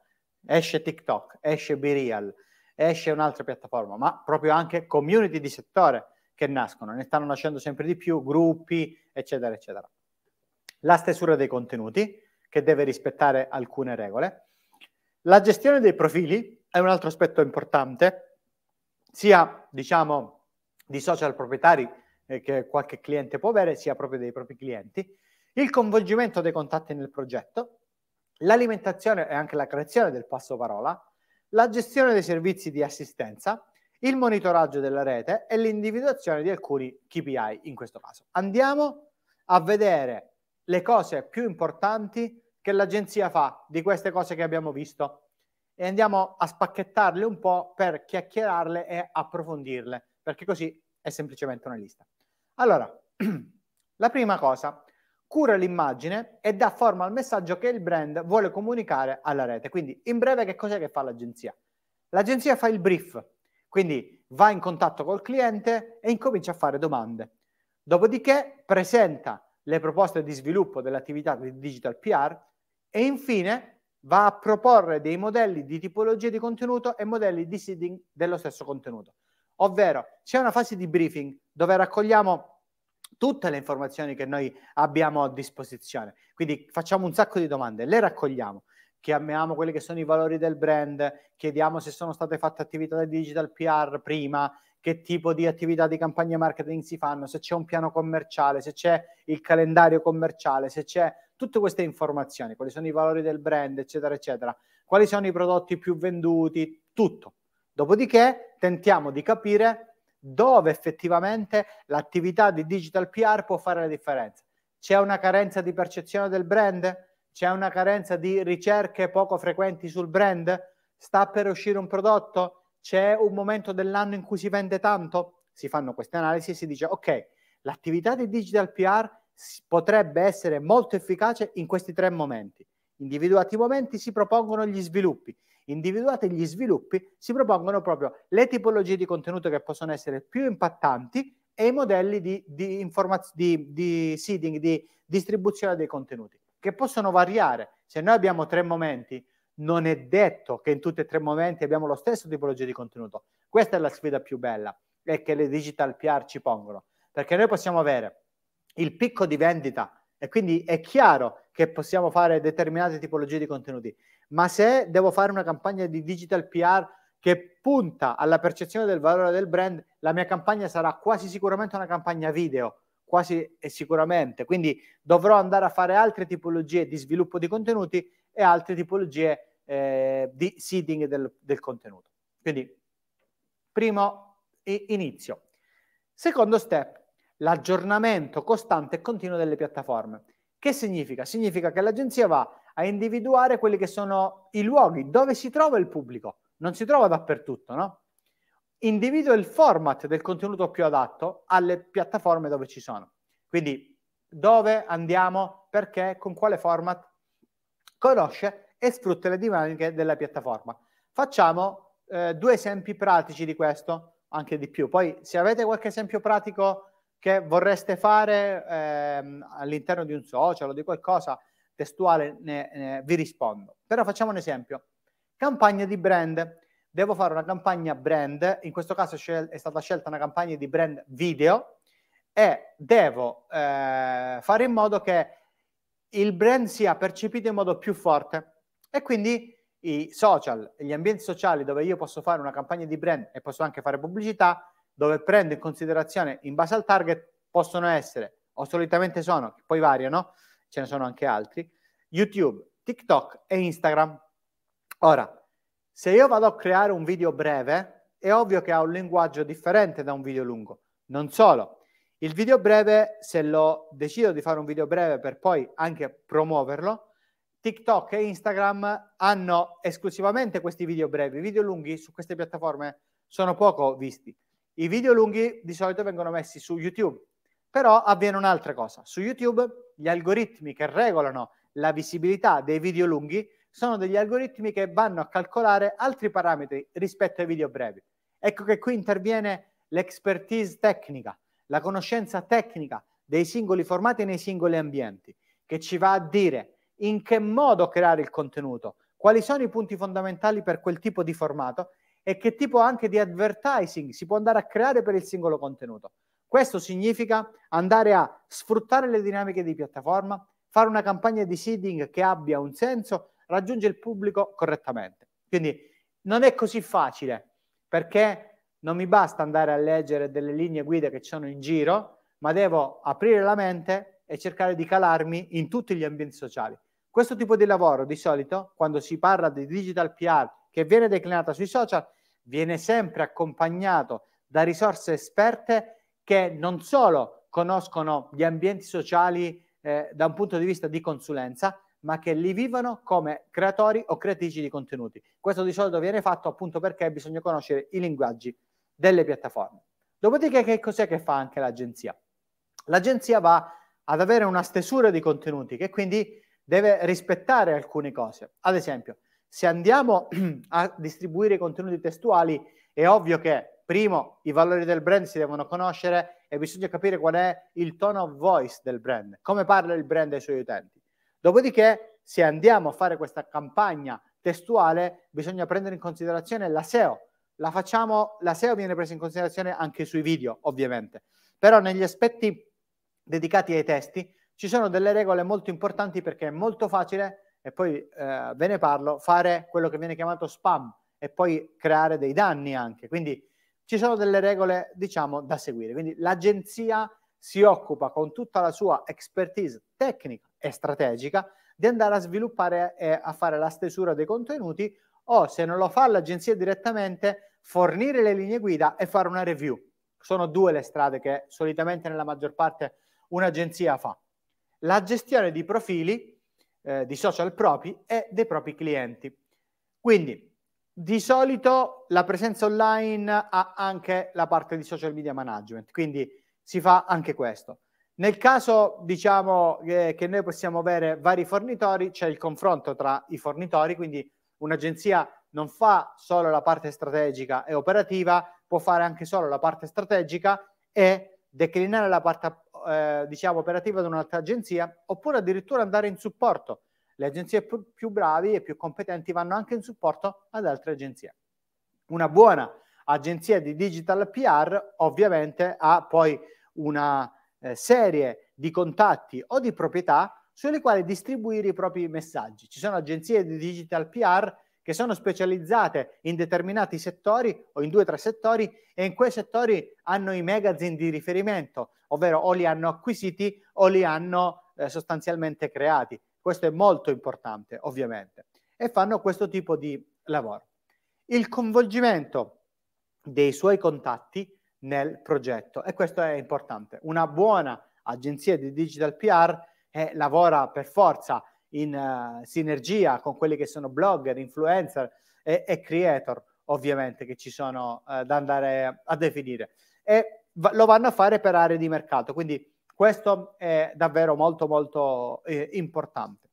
esce TikTok, esce BeReal, esce un'altra piattaforma, ma proprio anche community di settore che nascono, ne stanno nascendo sempre di più, gruppi, eccetera, eccetera. La stesura dei contenuti, che deve rispettare alcune regole. La gestione dei profili è un altro aspetto importante, sia diciamo di social proprietari eh, che qualche cliente può avere, sia proprio dei propri clienti. Il coinvolgimento dei contatti nel progetto, l'alimentazione e anche la creazione del passaparola, la gestione dei servizi di assistenza, il monitoraggio della rete e l'individuazione di alcuni KPI in questo caso. Andiamo a vedere le cose più importanti che l'agenzia fa di queste cose che abbiamo visto e andiamo a spacchettarle un po' per chiacchierarle e approfondirle, perché così è semplicemente una lista. Allora, la prima cosa, cura l'immagine e dà forma al messaggio che il brand vuole comunicare alla rete. Quindi, in breve, che cos'è che fa l'agenzia? L'agenzia fa il brief, quindi va in contatto col cliente e incomincia a fare domande. Dopodiché presenta le proposte di sviluppo dell'attività di digital PR e infine va a proporre dei modelli di tipologia di contenuto e modelli di seeding dello stesso contenuto. Ovvero c'è una fase di briefing dove raccogliamo tutte le informazioni che noi abbiamo a disposizione. Quindi facciamo un sacco di domande, le raccogliamo, chiamiamo quelli che sono i valori del brand, chiediamo se sono state fatte attività di digital PR prima, che tipo di attività di campagna marketing si fanno, se c'è un piano commerciale, se c'è il calendario commerciale, se c'è tutte queste informazioni, quali sono i valori del brand, eccetera, eccetera, quali sono i prodotti più venduti, tutto. Dopodiché tentiamo di capire dove effettivamente l'attività di digital PR può fare la differenza. C'è una carenza di percezione del brand? C'è una carenza di ricerche poco frequenti sul brand? Sta per uscire un prodotto? C'è un momento dell'anno in cui si vende tanto? Si fanno queste analisi e si dice ok, l'attività di digital PR potrebbe essere molto efficace in questi tre momenti. Individuati i momenti si propongono gli sviluppi individuati gli sviluppi, si propongono proprio le tipologie di contenuto che possono essere più impattanti e i modelli di, di, informaz- di, di seeding, di distribuzione dei contenuti, che possono variare. Se noi abbiamo tre momenti, non è detto che in tutti e tre i momenti abbiamo lo stesso tipologia di contenuto. Questa è la sfida più bella e che le digital PR ci pongono, perché noi possiamo avere il picco di vendita e quindi è chiaro che possiamo fare determinate tipologie di contenuti, ma se devo fare una campagna di digital PR che punta alla percezione del valore del brand, la mia campagna sarà quasi sicuramente una campagna video, quasi e sicuramente. Quindi dovrò andare a fare altre tipologie di sviluppo di contenuti e altre tipologie eh, di seeding del, del contenuto. Quindi, primo inizio. Secondo step, l'aggiornamento costante e continuo delle piattaforme. Che significa? Significa che l'agenzia va a individuare quelli che sono i luoghi dove si trova il pubblico. Non si trova dappertutto, no? Individua il format del contenuto più adatto alle piattaforme dove ci sono. Quindi dove andiamo, perché, con quale format, conosce e sfrutta le dinamiche della piattaforma. Facciamo eh, due esempi pratici di questo, anche di più. Poi se avete qualche esempio pratico che vorreste fare ehm, all'interno di un social o di qualcosa, testuale ne, ne, vi rispondo. Però facciamo un esempio. Campagna di brand. Devo fare una campagna brand, in questo caso è stata scelta una campagna di brand video e devo eh, fare in modo che il brand sia percepito in modo più forte e quindi i social, gli ambienti sociali dove io posso fare una campagna di brand e posso anche fare pubblicità, dove prendo in considerazione in base al target, possono essere o solitamente sono, poi variano, ce ne sono anche altri, YouTube, TikTok e Instagram. Ora, se io vado a creare un video breve, è ovvio che ha un linguaggio differente da un video lungo. Non solo, il video breve, se lo decido di fare un video breve per poi anche promuoverlo, TikTok e Instagram hanno esclusivamente questi video brevi. I video lunghi su queste piattaforme sono poco visti. I video lunghi di solito vengono messi su YouTube però avviene un'altra cosa. Su YouTube gli algoritmi che regolano la visibilità dei video lunghi sono degli algoritmi che vanno a calcolare altri parametri rispetto ai video brevi. Ecco che qui interviene l'expertise tecnica, la conoscenza tecnica dei singoli formati nei singoli ambienti, che ci va a dire in che modo creare il contenuto, quali sono i punti fondamentali per quel tipo di formato e che tipo anche di advertising si può andare a creare per il singolo contenuto. Questo significa andare a sfruttare le dinamiche di piattaforma, fare una campagna di seeding che abbia un senso, raggiungere il pubblico correttamente. Quindi non è così facile perché non mi basta andare a leggere delle linee guida che ci sono in giro, ma devo aprire la mente e cercare di calarmi in tutti gli ambienti sociali. Questo tipo di lavoro di solito, quando si parla di digital PR che viene declinata sui social, viene sempre accompagnato da risorse esperte che non solo conoscono gli ambienti sociali eh, da un punto di vista di consulenza, ma che li vivono come creatori o creatrici di contenuti. Questo di solito viene fatto appunto perché bisogna conoscere i linguaggi delle piattaforme. Dopodiché che cos'è che fa anche l'agenzia? L'agenzia va ad avere una stesura di contenuti che quindi deve rispettare alcune cose. Ad esempio, se andiamo a distribuire contenuti testuali, è ovvio che Primo, i valori del brand si devono conoscere e bisogna capire qual è il tone of voice del brand, come parla il brand ai suoi utenti. Dopodiché, se andiamo a fare questa campagna testuale, bisogna prendere in considerazione la SEO. La, facciamo, la SEO viene presa in considerazione anche sui video, ovviamente. Però negli aspetti dedicati ai testi ci sono delle regole molto importanti perché è molto facile, e poi eh, ve ne parlo, fare quello che viene chiamato spam e poi creare dei danni anche. Quindi ci sono delle regole, diciamo, da seguire. Quindi l'agenzia si occupa con tutta la sua expertise tecnica e strategica di andare a sviluppare e a fare la stesura dei contenuti o se non lo fa l'agenzia direttamente fornire le linee guida e fare una review. Sono due le strade che solitamente nella maggior parte un'agenzia fa. La gestione di profili, eh, di social propri e dei propri clienti. Quindi di solito la presenza online ha anche la parte di social media management, quindi si fa anche questo. Nel caso diciamo eh, che noi possiamo avere vari fornitori, c'è il confronto tra i fornitori, quindi un'agenzia non fa solo la parte strategica e operativa, può fare anche solo la parte strategica e declinare la parte eh, diciamo operativa di un'altra agenzia, oppure addirittura andare in supporto le agenzie più, più bravi e più competenti vanno anche in supporto ad altre agenzie. Una buona agenzia di digital PR ovviamente ha poi una eh, serie di contatti o di proprietà sulle quali distribuire i propri messaggi. Ci sono agenzie di digital PR che sono specializzate in determinati settori o in due o tre settori e in quei settori hanno i magazine di riferimento, ovvero o li hanno acquisiti o li hanno eh, sostanzialmente creati. Questo è molto importante, ovviamente. E fanno questo tipo di lavoro. Il coinvolgimento dei suoi contatti nel progetto e questo è importante. Una buona agenzia di digital PR eh, lavora per forza in uh, sinergia con quelli che sono blogger, influencer e, e creator, ovviamente, che ci sono uh, da andare a definire. E va- lo vanno a fare per aree di mercato, quindi questo è davvero molto molto eh, importante.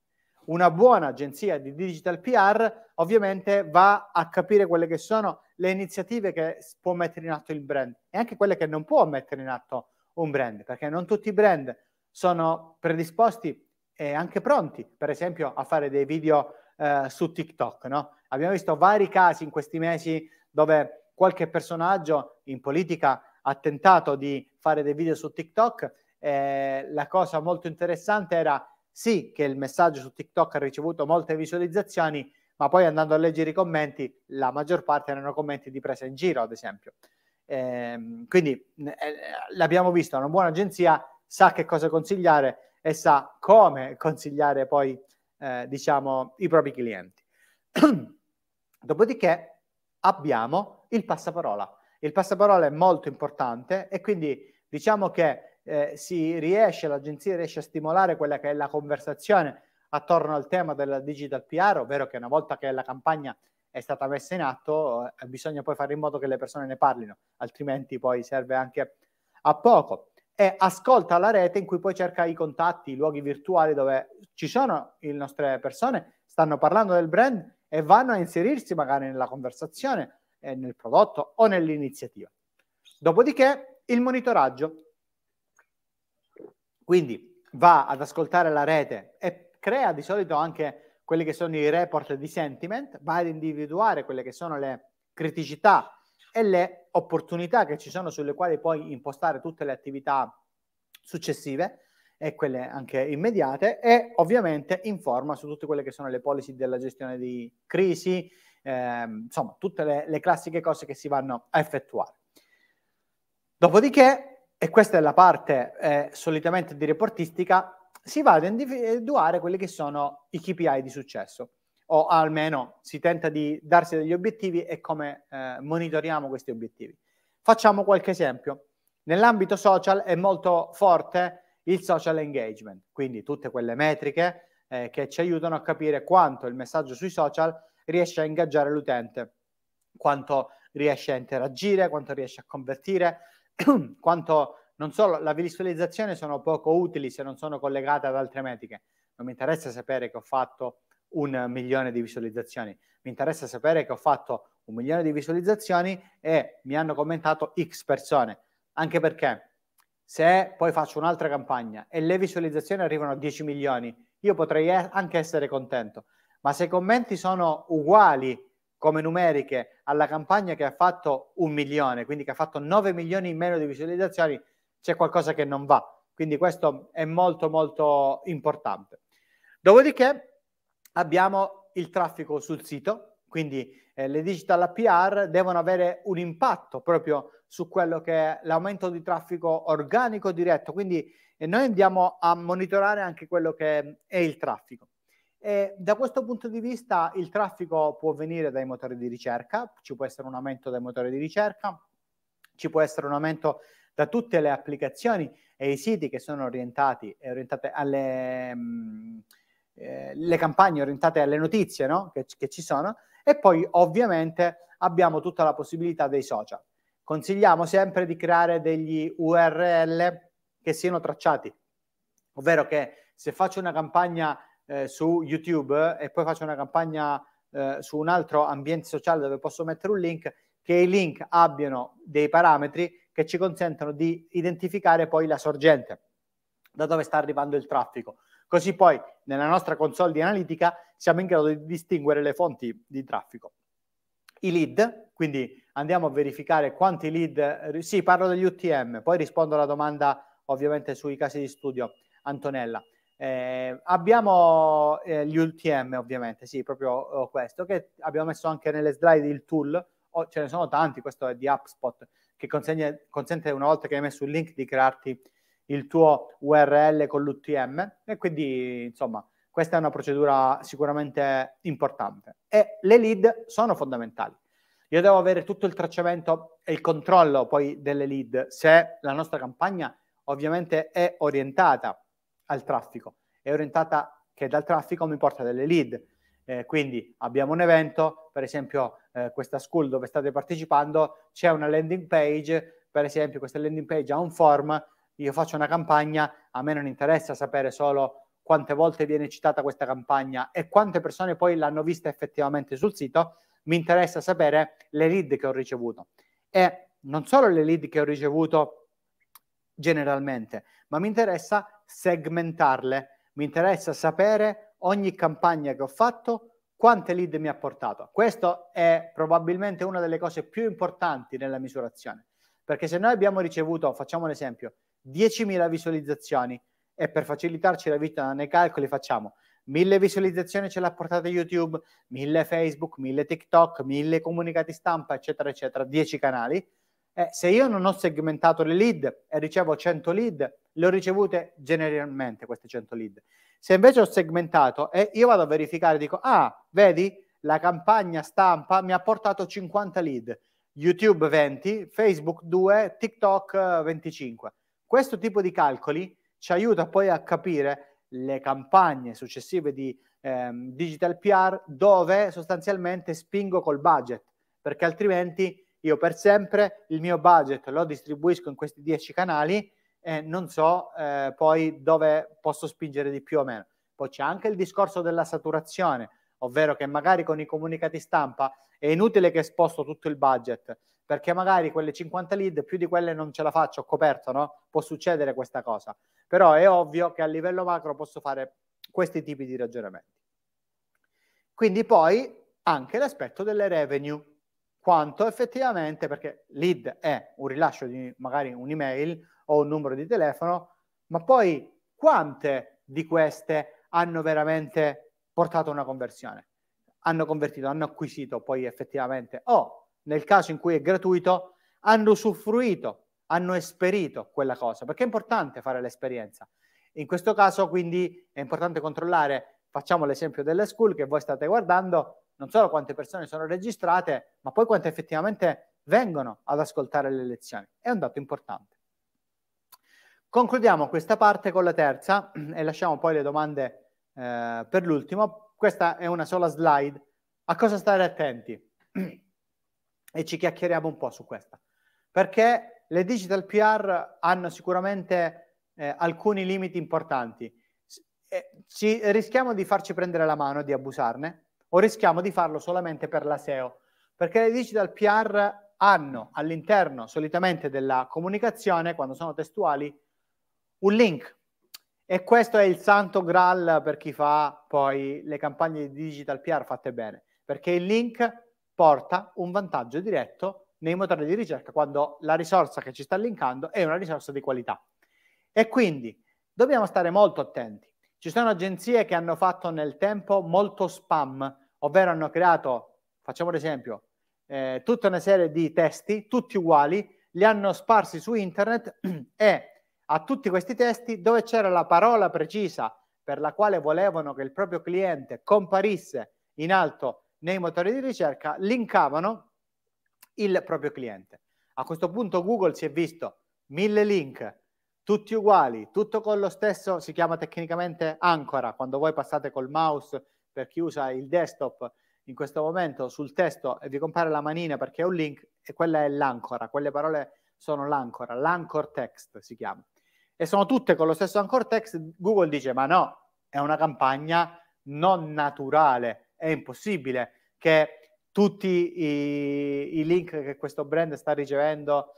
Una buona agenzia di digital PR ovviamente va a capire quelle che sono le iniziative che può mettere in atto il brand e anche quelle che non può mettere in atto un brand, perché non tutti i brand sono predisposti e anche pronti, per esempio, a fare dei video eh, su TikTok. No? Abbiamo visto vari casi in questi mesi dove qualche personaggio in politica ha tentato di fare dei video su TikTok eh, la cosa molto interessante era sì che il messaggio su TikTok ha ricevuto molte visualizzazioni, ma poi andando a leggere i commenti, la maggior parte erano commenti di presa in giro, ad esempio. Eh, quindi eh, l'abbiamo visto, una buona agenzia sa che cosa consigliare e sa come consigliare poi, eh, diciamo, i propri clienti. Dopodiché abbiamo il passaparola. Il passaparola è molto importante e quindi diciamo che eh, si riesce, l'agenzia riesce a stimolare quella che è la conversazione attorno al tema della digital PR, ovvero che una volta che la campagna è stata messa in atto, eh, bisogna poi fare in modo che le persone ne parlino, altrimenti poi serve anche a poco. E ascolta la rete in cui poi cerca i contatti, i luoghi virtuali dove ci sono le nostre persone, stanno parlando del brand e vanno a inserirsi magari nella conversazione, eh, nel prodotto o nell'iniziativa. Dopodiché il monitoraggio, quindi va ad ascoltare la rete e crea di solito anche quelli che sono i report di sentiment, va ad individuare quelle che sono le criticità e le opportunità che ci sono sulle quali puoi impostare tutte le attività successive e quelle anche immediate e ovviamente informa su tutte quelle che sono le policy della gestione di crisi, ehm, insomma tutte le, le classiche cose che si vanno a effettuare. Dopodiché e questa è la parte eh, solitamente di reportistica, si va ad individuare quelli che sono i KPI di successo, o almeno si tenta di darsi degli obiettivi e come eh, monitoriamo questi obiettivi. Facciamo qualche esempio. Nell'ambito social è molto forte il social engagement, quindi tutte quelle metriche eh, che ci aiutano a capire quanto il messaggio sui social riesce a ingaggiare l'utente, quanto riesce a interagire, quanto riesce a convertire, quanto non solo la visualizzazione sono poco utili se non sono collegate ad altre metriche. Non mi interessa sapere che ho fatto un milione di visualizzazioni, mi interessa sapere che ho fatto un milione di visualizzazioni e mi hanno commentato X persone. Anche perché se poi faccio un'altra campagna e le visualizzazioni arrivano a 10 milioni, io potrei anche essere contento. Ma se i commenti sono uguali come numeriche alla campagna che ha fatto un milione, quindi che ha fatto 9 milioni in meno di visualizzazioni, c'è qualcosa che non va. Quindi questo è molto molto importante. Dopodiché abbiamo il traffico sul sito, quindi eh, le digital APR devono avere un impatto proprio su quello che è l'aumento di traffico organico diretto, quindi eh, noi andiamo a monitorare anche quello che è il traffico. E da questo punto di vista il traffico può venire dai motori di ricerca, ci può essere un aumento dai motori di ricerca, ci può essere un aumento da tutte le applicazioni e i siti che sono orientati eh, alle mh, mm, eh, campagne orientate alle notizie no? che, che ci sono e poi ovviamente abbiamo tutta la possibilità dei social. Consigliamo sempre di creare degli URL che siano tracciati, ovvero che se faccio una campagna eh, su YouTube e poi faccio una campagna eh, su un altro ambiente sociale dove posso mettere un link, che i link abbiano dei parametri che ci consentano di identificare poi la sorgente, da dove sta arrivando il traffico. Così poi nella nostra console di analitica siamo in grado di distinguere le fonti di traffico. I lead, quindi andiamo a verificare quanti lead, eh, sì parlo degli UTM, poi rispondo alla domanda ovviamente sui casi di studio Antonella. Eh, abbiamo eh, gli UTM ovviamente, sì, proprio oh, questo, che abbiamo messo anche nelle slide il tool, oh, ce ne sono tanti, questo è di HubSpot, che consegna, consente una volta che hai messo il link di crearti il tuo URL con l'UTM e quindi insomma questa è una procedura sicuramente importante e le lead sono fondamentali. Io devo avere tutto il tracciamento e il controllo poi delle lead se la nostra campagna ovviamente è orientata al traffico, è orientata che dal traffico mi porta delle lead. Eh, quindi abbiamo un evento, per esempio eh, questa school dove state partecipando, c'è una landing page, per esempio questa landing page ha un form, io faccio una campagna, a me non interessa sapere solo quante volte viene citata questa campagna e quante persone poi l'hanno vista effettivamente sul sito, mi interessa sapere le lead che ho ricevuto. E non solo le lead che ho ricevuto generalmente, ma mi interessa segmentarle. Mi interessa sapere ogni campagna che ho fatto, quante lead mi ha portato. Questo è probabilmente una delle cose più importanti nella misurazione, perché se noi abbiamo ricevuto, facciamo un esempio, 10.000 visualizzazioni e per facilitarci la vita nei calcoli facciamo 1.000 visualizzazioni ce l'ha portata YouTube, 1.000 Facebook, 1.000 TikTok, 1.000 comunicati stampa, eccetera, eccetera, 10 canali eh, se io non ho segmentato le lead e ricevo 100 lead, le ho ricevute generalmente queste 100 lead. Se invece ho segmentato e io vado a verificare, dico, ah, vedi, la campagna stampa mi ha portato 50 lead, YouTube 20, Facebook 2, TikTok 25. Eh, Questo tipo di calcoli ci aiuta poi a capire le campagne successive di ehm, digital PR dove sostanzialmente spingo col budget, perché altrimenti io per sempre il mio budget lo distribuisco in questi 10 canali e non so eh, poi dove posso spingere di più o meno. Poi c'è anche il discorso della saturazione, ovvero che magari con i comunicati stampa è inutile che sposto tutto il budget, perché magari quelle 50 lead più di quelle non ce la faccio, ho coperto, no? Può succedere questa cosa. Però è ovvio che a livello macro posso fare questi tipi di ragionamenti. Quindi poi anche l'aspetto delle revenue quanto effettivamente, perché lead è un rilascio di magari un'email o un numero di telefono, ma poi quante di queste hanno veramente portato a una conversione? Hanno convertito, hanno acquisito poi effettivamente o nel caso in cui è gratuito hanno usufruito, hanno esperito quella cosa, perché è importante fare l'esperienza. In questo caso quindi è importante controllare, facciamo l'esempio delle school che voi state guardando, non solo quante persone sono registrate, ma poi quante effettivamente vengono ad ascoltare le lezioni. È un dato importante. Concludiamo questa parte con la terza e lasciamo poi le domande eh, per l'ultimo. Questa è una sola slide. A cosa stare attenti? e ci chiacchieriamo un po' su questa. Perché le digital PR hanno sicuramente eh, alcuni limiti importanti. Eh, ci, rischiamo di farci prendere la mano, di abusarne, o rischiamo di farlo solamente per la SEO, perché le digital PR hanno all'interno solitamente della comunicazione, quando sono testuali, un link. E questo è il santo graal per chi fa poi le campagne di digital PR fatte bene, perché il link porta un vantaggio diretto nei motori di ricerca quando la risorsa che ci sta linkando è una risorsa di qualità. E quindi dobbiamo stare molto attenti ci sono agenzie che hanno fatto nel tempo molto spam, ovvero hanno creato, facciamo un esempio, eh, tutta una serie di testi, tutti uguali, li hanno sparsi su internet e a tutti questi testi dove c'era la parola precisa per la quale volevano che il proprio cliente comparisse in alto nei motori di ricerca, linkavano il proprio cliente. A questo punto Google si è visto mille link, tutti uguali, tutto con lo stesso, si chiama tecnicamente ancora, quando voi passate col mouse, per chi usa il desktop in questo momento sul testo e vi compare la manina perché è un link, e quella è l'ancora, quelle parole sono l'ancora, l'ancor text si chiama. E sono tutte con lo stesso ancor text, Google dice ma no, è una campagna non naturale, è impossibile che tutti i, i link che questo brand sta ricevendo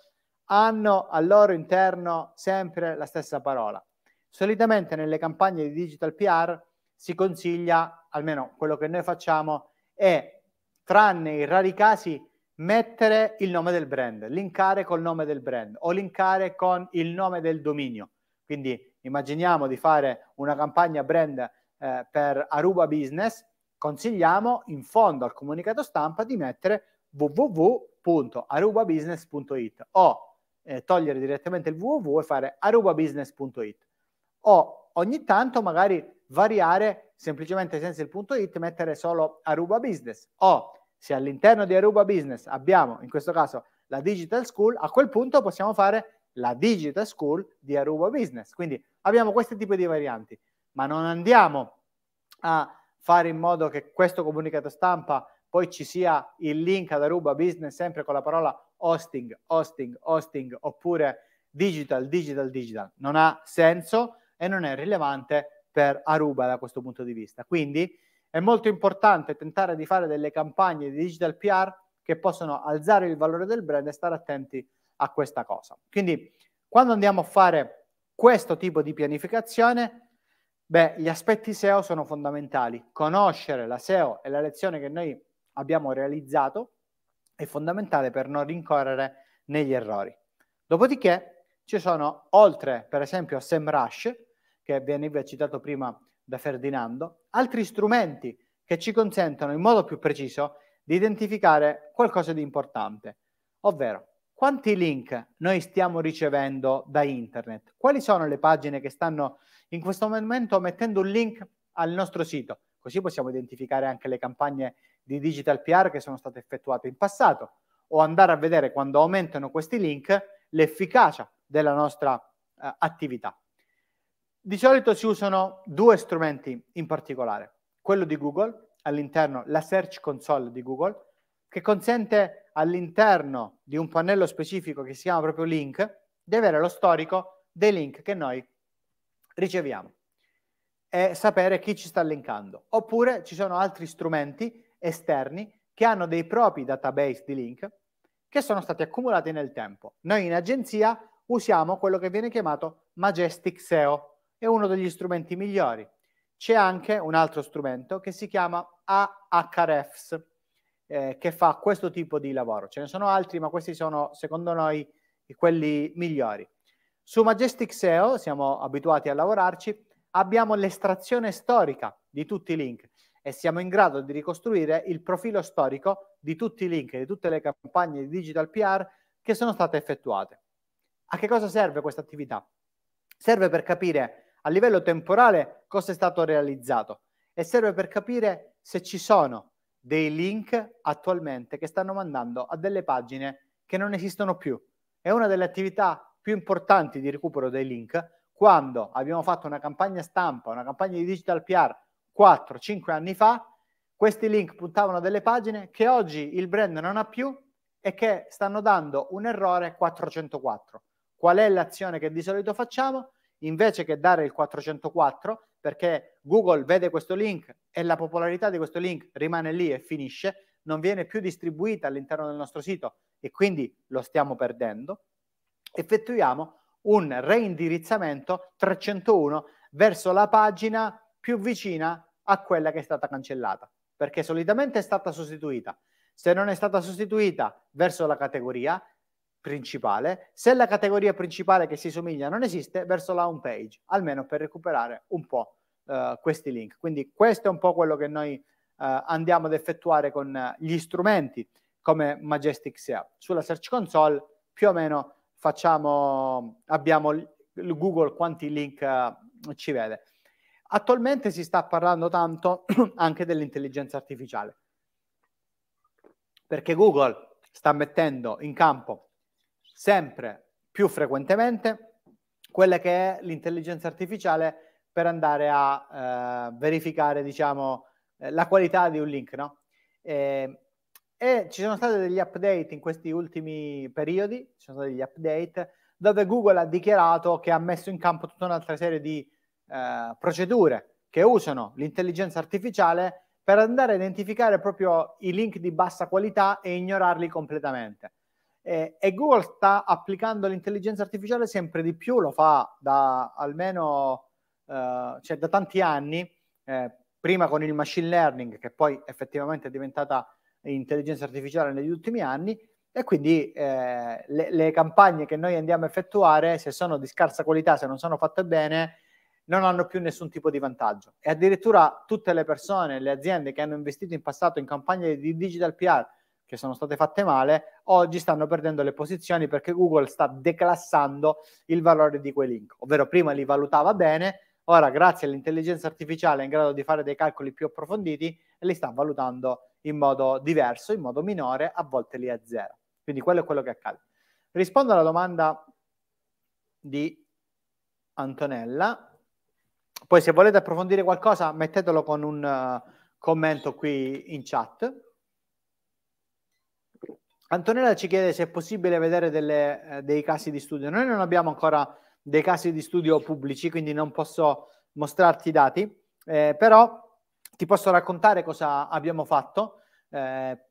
hanno al loro interno sempre la stessa parola. Solitamente nelle campagne di digital PR si consiglia, almeno quello che noi facciamo, è, tranne i rari casi, mettere il nome del brand, linkare col nome del brand o linkare con il nome del dominio. Quindi immaginiamo di fare una campagna brand eh, per Aruba Business, consigliamo in fondo al comunicato stampa di mettere www.arubabusiness.it o eh, togliere direttamente il www e fare arubabusiness.it o ogni tanto magari variare semplicemente senza il punto .it mettere solo Aruba Business o se all'interno di Aruba Business abbiamo in questo caso la Digital School a quel punto possiamo fare la Digital School di Aruba Business quindi abbiamo questi tipi di varianti ma non andiamo a fare in modo che questo comunicato stampa poi ci sia il link ad Aruba Business sempre con la parola hosting, hosting, hosting oppure digital, digital, digital. Non ha senso e non è rilevante per Aruba da questo punto di vista. Quindi è molto importante tentare di fare delle campagne di digital PR che possono alzare il valore del brand e stare attenti a questa cosa. Quindi quando andiamo a fare questo tipo di pianificazione, beh, gli aspetti SEO sono fondamentali. Conoscere la SEO è la lezione che noi abbiamo realizzato è fondamentale per non rincorrere negli errori. Dopodiché ci sono, oltre per esempio a SEMrush, che veniva citato prima da Ferdinando, altri strumenti che ci consentono in modo più preciso di identificare qualcosa di importante, ovvero quanti link noi stiamo ricevendo da internet, quali sono le pagine che stanno in questo momento mettendo un link al nostro sito, così possiamo identificare anche le campagne di digital PR che sono state effettuate in passato o andare a vedere quando aumentano questi link l'efficacia della nostra eh, attività. Di solito si usano due strumenti in particolare, quello di Google, all'interno la Search Console di Google, che consente all'interno di un pannello specifico che si chiama proprio link, di avere lo storico dei link che noi riceviamo e sapere chi ci sta linkando. Oppure ci sono altri strumenti esterni che hanno dei propri database di link che sono stati accumulati nel tempo. Noi in agenzia usiamo quello che viene chiamato Majestic SEO, è uno degli strumenti migliori. C'è anche un altro strumento che si chiama Ahrefs, eh, che fa questo tipo di lavoro. Ce ne sono altri, ma questi sono secondo noi quelli migliori. Su Majestic SEO siamo abituati a lavorarci, abbiamo l'estrazione storica di tutti i link e siamo in grado di ricostruire il profilo storico di tutti i link, di tutte le campagne di digital PR che sono state effettuate. A che cosa serve questa attività? Serve per capire a livello temporale cosa è stato realizzato e serve per capire se ci sono dei link attualmente che stanno mandando a delle pagine che non esistono più. È una delle attività più importanti di recupero dei link quando abbiamo fatto una campagna stampa, una campagna di digital PR 4-5 anni fa, questi link puntavano a delle pagine che oggi il brand non ha più e che stanno dando un errore 404. Qual è l'azione che di solito facciamo? Invece che dare il 404, perché Google vede questo link e la popolarità di questo link rimane lì e finisce, non viene più distribuita all'interno del nostro sito e quindi lo stiamo perdendo, effettuiamo un reindirizzamento 301 verso la pagina più vicina a quella che è stata cancellata, perché solitamente è stata sostituita. Se non è stata sostituita verso la categoria principale, se la categoria principale che si somiglia non esiste, verso la home page, almeno per recuperare un po' eh, questi link. Quindi questo è un po' quello che noi eh, andiamo ad effettuare con eh, gli strumenti come Majestic SEA. Sulla Search Console più o meno facciamo, abbiamo Google quanti link eh, ci vede. Attualmente si sta parlando tanto anche dell'intelligenza artificiale, perché Google sta mettendo in campo sempre più frequentemente quella che è l'intelligenza artificiale per andare a eh, verificare, diciamo, eh, la qualità di un link, no? Eh, e ci sono stati degli update in questi ultimi periodi, ci sono stati degli update dove Google ha dichiarato che ha messo in campo tutta un'altra serie di eh, procedure che usano l'intelligenza artificiale per andare a identificare proprio i link di bassa qualità e ignorarli completamente. E, e Google sta applicando l'intelligenza artificiale sempre di più, lo fa da almeno eh, cioè da tanti anni, eh, prima con il machine learning, che poi effettivamente è diventata intelligenza artificiale negli ultimi anni, e quindi eh, le, le, campagne che noi andiamo a effettuare, se sono di scarsa qualità, se non sono fatte bene, non hanno più nessun tipo di vantaggio e addirittura tutte le persone, le aziende che hanno investito in passato in campagne di digital PR che sono state fatte male, oggi stanno perdendo le posizioni perché Google sta declassando il valore di quei link, ovvero prima li valutava bene, ora grazie all'intelligenza artificiale è in grado di fare dei calcoli più approfonditi e li sta valutando in modo diverso, in modo minore, a volte li a zero. Quindi quello è quello che accade. Rispondo alla domanda di Antonella poi se volete approfondire qualcosa mettetelo con un eh, commento qui in chat. Antonella ci chiede se è possibile vedere delle, eh, dei casi di studio. Noi non abbiamo ancora dei casi di studio pubblici, quindi non posso mostrarti i dati, eh, però ti posso raccontare cosa abbiamo fatto eh,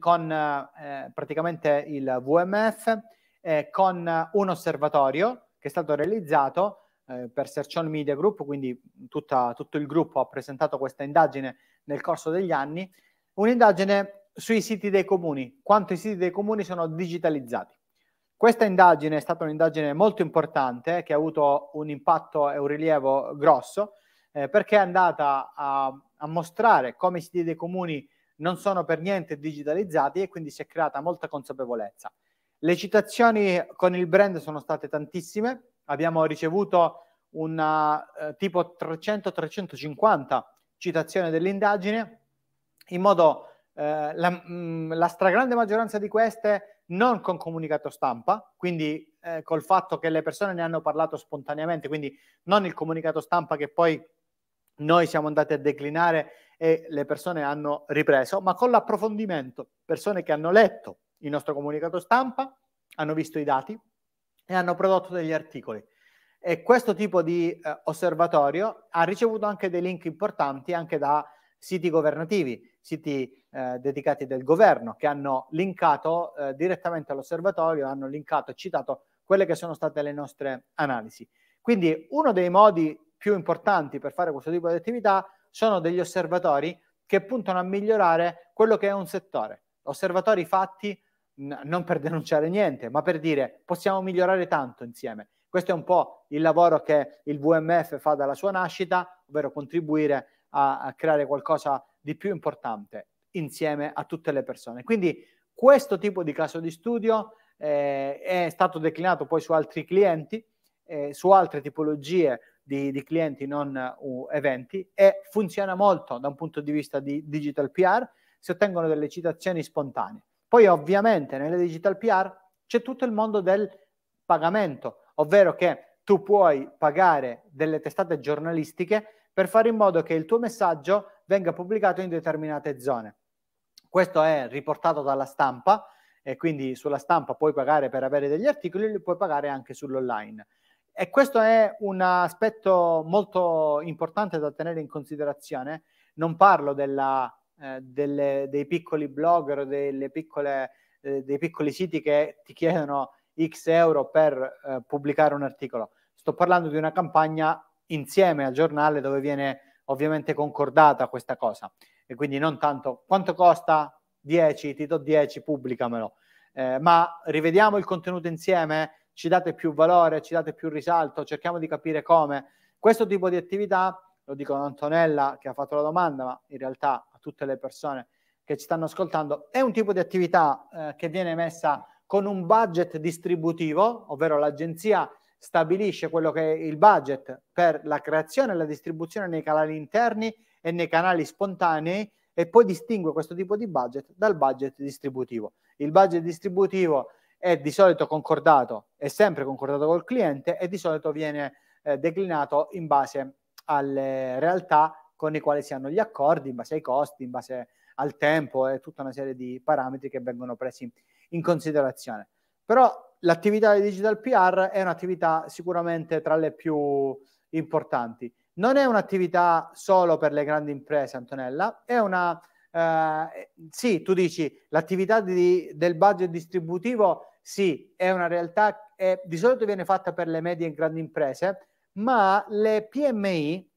con eh, praticamente il VMF, eh, con un osservatorio che è stato realizzato eh, per Sercion Media Group, quindi tutta, tutto il gruppo ha presentato questa indagine nel corso degli anni, un'indagine sui siti dei comuni, quanto i siti dei comuni sono digitalizzati. Questa indagine è stata un'indagine molto importante che ha avuto un impatto e un rilievo grosso eh, perché è andata a, a, mostrare come i siti dei comuni non sono per niente digitalizzati e quindi si è creata molta consapevolezza. Le citazioni con il brand sono state tantissime, abbiamo ricevuto una eh, tipo 300-350 citazioni dell'indagine, in modo eh, la, mh, mm, la, stragrande maggioranza di queste non con comunicato stampa, quindi eh, col fatto che le persone ne hanno parlato spontaneamente, quindi non il comunicato stampa che poi noi siamo andati a declinare e le persone hanno ripreso, ma con l'approfondimento, persone che hanno letto il nostro comunicato stampa, hanno visto i dati, e hanno prodotto degli articoli. E questo tipo di eh, osservatorio ha ricevuto anche dei link importanti anche da siti governativi, siti eh, dedicati del governo, che hanno linkato eh, direttamente all'osservatorio, hanno linkato e citato quelle che sono state le nostre analisi. Quindi uno dei modi più importanti per fare questo tipo di attività sono degli osservatori che puntano a migliorare quello che è un settore, osservatori fatti n- non per denunciare niente, ma per dire possiamo migliorare tanto insieme. Questo è un po' il lavoro che il WMF fa dalla sua nascita, ovvero contribuire a, a creare qualcosa di più importante insieme a tutte le persone. Quindi questo tipo di caso di studio eh, è stato declinato poi su altri clienti, eh, su altre tipologie di, di clienti non uh, eventi e funziona molto da un punto di vista di digital PR, si ottengono delle citazioni spontanee. Poi ovviamente nelle digital PR c'è tutto il mondo del pagamento, ovvero che tu puoi pagare delle testate giornalistiche per fare in modo che il tuo messaggio venga pubblicato in determinate zone. Questo è riportato dalla stampa e quindi sulla stampa puoi pagare per avere degli articoli, e li puoi pagare anche sull'online. E questo è un aspetto molto importante da tenere in considerazione. Non parlo della eh, delle, dei piccoli blogger o piccole, eh, dei piccoli siti che ti chiedono X euro per eh, pubblicare un articolo. Sto parlando di una campagna insieme al giornale dove viene ovviamente concordata questa cosa e quindi non tanto quanto costa 10, ti do 10, pubblicamelo, eh, ma rivediamo il contenuto insieme, ci date più valore, ci date più risalto, cerchiamo di capire come. Questo tipo di attività, lo dico ad Antonella che ha fatto la domanda, ma in realtà tutte le persone che ci stanno ascoltando, è un tipo di attività eh, che viene messa con un budget distributivo, ovvero l'agenzia stabilisce quello che è il budget per la creazione e la distribuzione nei canali interni e nei canali spontanei e poi distingue questo tipo di budget dal budget distributivo. Il budget distributivo è di solito concordato, è sempre concordato col cliente e di solito viene eh, declinato in base alle realtà con i quali si hanno gli accordi in base ai costi, in base al tempo e tutta una serie di parametri che vengono presi in considerazione. Però l'attività di digital PR è un'attività sicuramente tra le più importanti. Non è un'attività solo per le grandi imprese, Antonella, è una... Eh, sì, tu dici l'attività di, del budget distributivo, sì, è una realtà, che di solito viene fatta per le medie e grandi imprese, ma le PMI,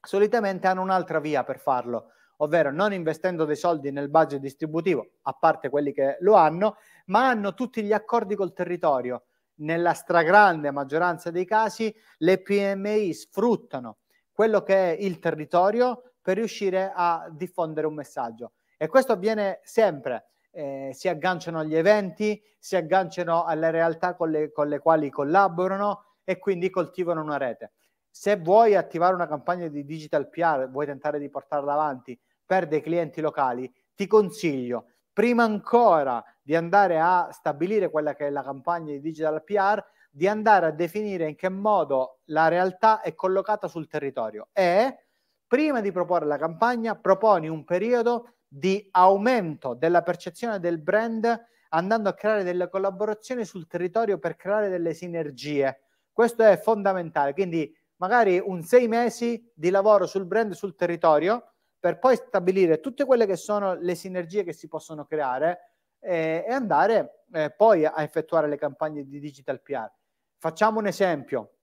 solitamente hanno un'altra via per farlo, ovvero non investendo dei soldi nel budget distributivo, a parte quelli che lo hanno, ma hanno tutti gli accordi col territorio. Nella stragrande maggioranza dei casi le PMI sfruttano quello che è il territorio per riuscire a diffondere un messaggio. E questo avviene sempre. Eh, si agganciano agli eventi, si agganciano alle realtà con le, con le quali collaborano e quindi coltivano una rete se vuoi attivare una campagna di digital PR, vuoi tentare di portarla avanti per dei clienti locali, ti consiglio prima ancora di andare a stabilire quella che è la campagna di digital PR, di andare a definire in che modo la realtà è collocata sul territorio e prima di proporre la campagna proponi un periodo di aumento della percezione del brand andando a creare delle collaborazioni sul territorio per creare delle sinergie. Questo è fondamentale, quindi magari un sei mesi di lavoro sul brand sul territorio per poi stabilire tutte quelle che sono le sinergie che si possono creare eh, e andare eh, poi a effettuare le campagne di digital PR. Facciamo un esempio.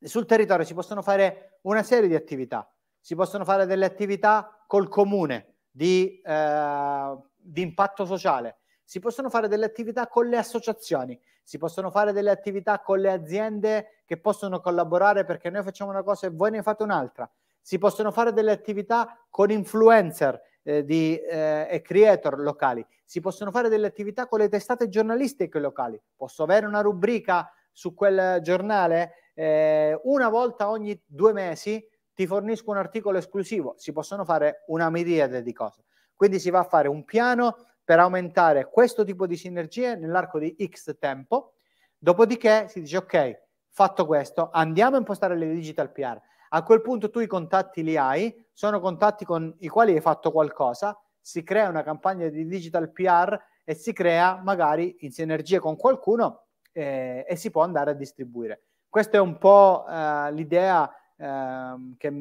Sul territorio si possono fare una serie di attività. Si possono fare delle attività col comune di, eh, di impatto sociale, si possono fare delle attività con le associazioni, si possono fare delle attività con le aziende che possono collaborare perché noi facciamo una cosa e voi ne fate un'altra, si possono fare delle attività con influencer eh, di, eh, e creator locali, si possono fare delle attività con le testate giornalistiche locali, posso avere una rubrica su quel giornale eh, una volta ogni due mesi ti fornisco un articolo esclusivo, si possono fare una miriade di cose. Quindi si va a fare un piano per aumentare questo tipo di sinergie nell'arco di X tempo. Dopodiché si dice ok, fatto questo, andiamo a impostare le digital PR. A quel punto tu i contatti li hai, sono contatti con i quali hai fatto qualcosa, si crea una campagna di digital PR e si crea magari in sinergia con qualcuno eh, e si può andare a distribuire. Questa è un po' eh, l'idea eh, che,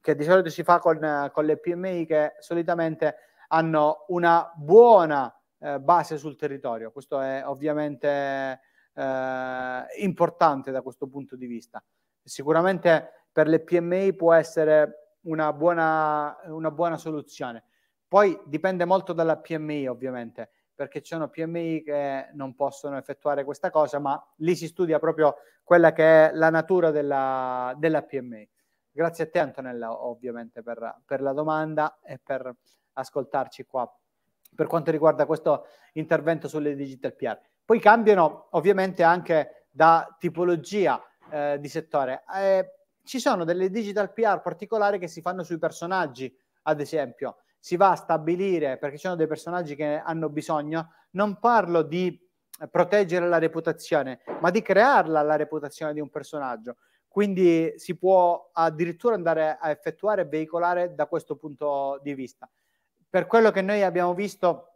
che, di solito si fa con, con le PMI che solitamente hanno una buona eh, base sul territorio. Questo è ovviamente eh, importante da questo punto di vista. Sicuramente per le PMI può essere una buona, una buona soluzione. Poi dipende molto dalla PMI, ovviamente, perché ci sono PMI che non possono effettuare questa cosa, ma lì si studia proprio quella che è la natura della, della PMI. Grazie a te Antonella ovviamente per, per la domanda e per ascoltarci qua per quanto riguarda questo intervento sulle digital PR. Poi cambiano ovviamente anche da tipologia eh, di settore. Eh, ci sono delle digital PR particolari che si fanno sui personaggi, ad esempio. Si va a stabilire, perché ci sono dei personaggi che hanno bisogno, non parlo di proteggere la reputazione, ma di crearla la reputazione di un personaggio. Quindi si può addirittura andare a effettuare e veicolare da questo punto di vista per quello che noi abbiamo visto,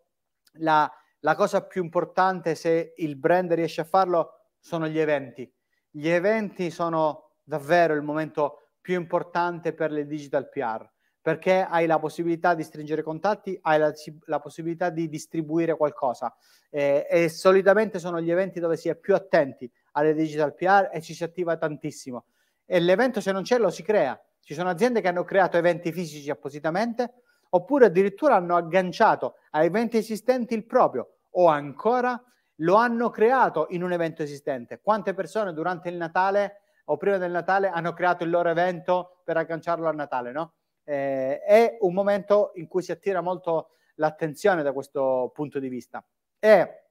la, la cosa più importante se il brand riesce a farlo sono gli eventi. Gli eventi sono davvero il momento più importante per le digital PR perché hai la possibilità di stringere contatti, hai la, la possibilità di distribuire qualcosa eh, e solitamente sono gli eventi dove si è più attenti alle digital PR e ci si attiva tantissimo. E l'evento se non c'è lo si crea. Ci sono aziende che hanno creato eventi fisici appositamente, oppure addirittura hanno agganciato a eventi esistenti il proprio o ancora lo hanno creato in un evento esistente. Quante persone durante il Natale o prima del Natale hanno creato il loro evento per agganciarlo a Natale, no? Eh, è un momento in cui si attira molto l'attenzione da questo punto di vista e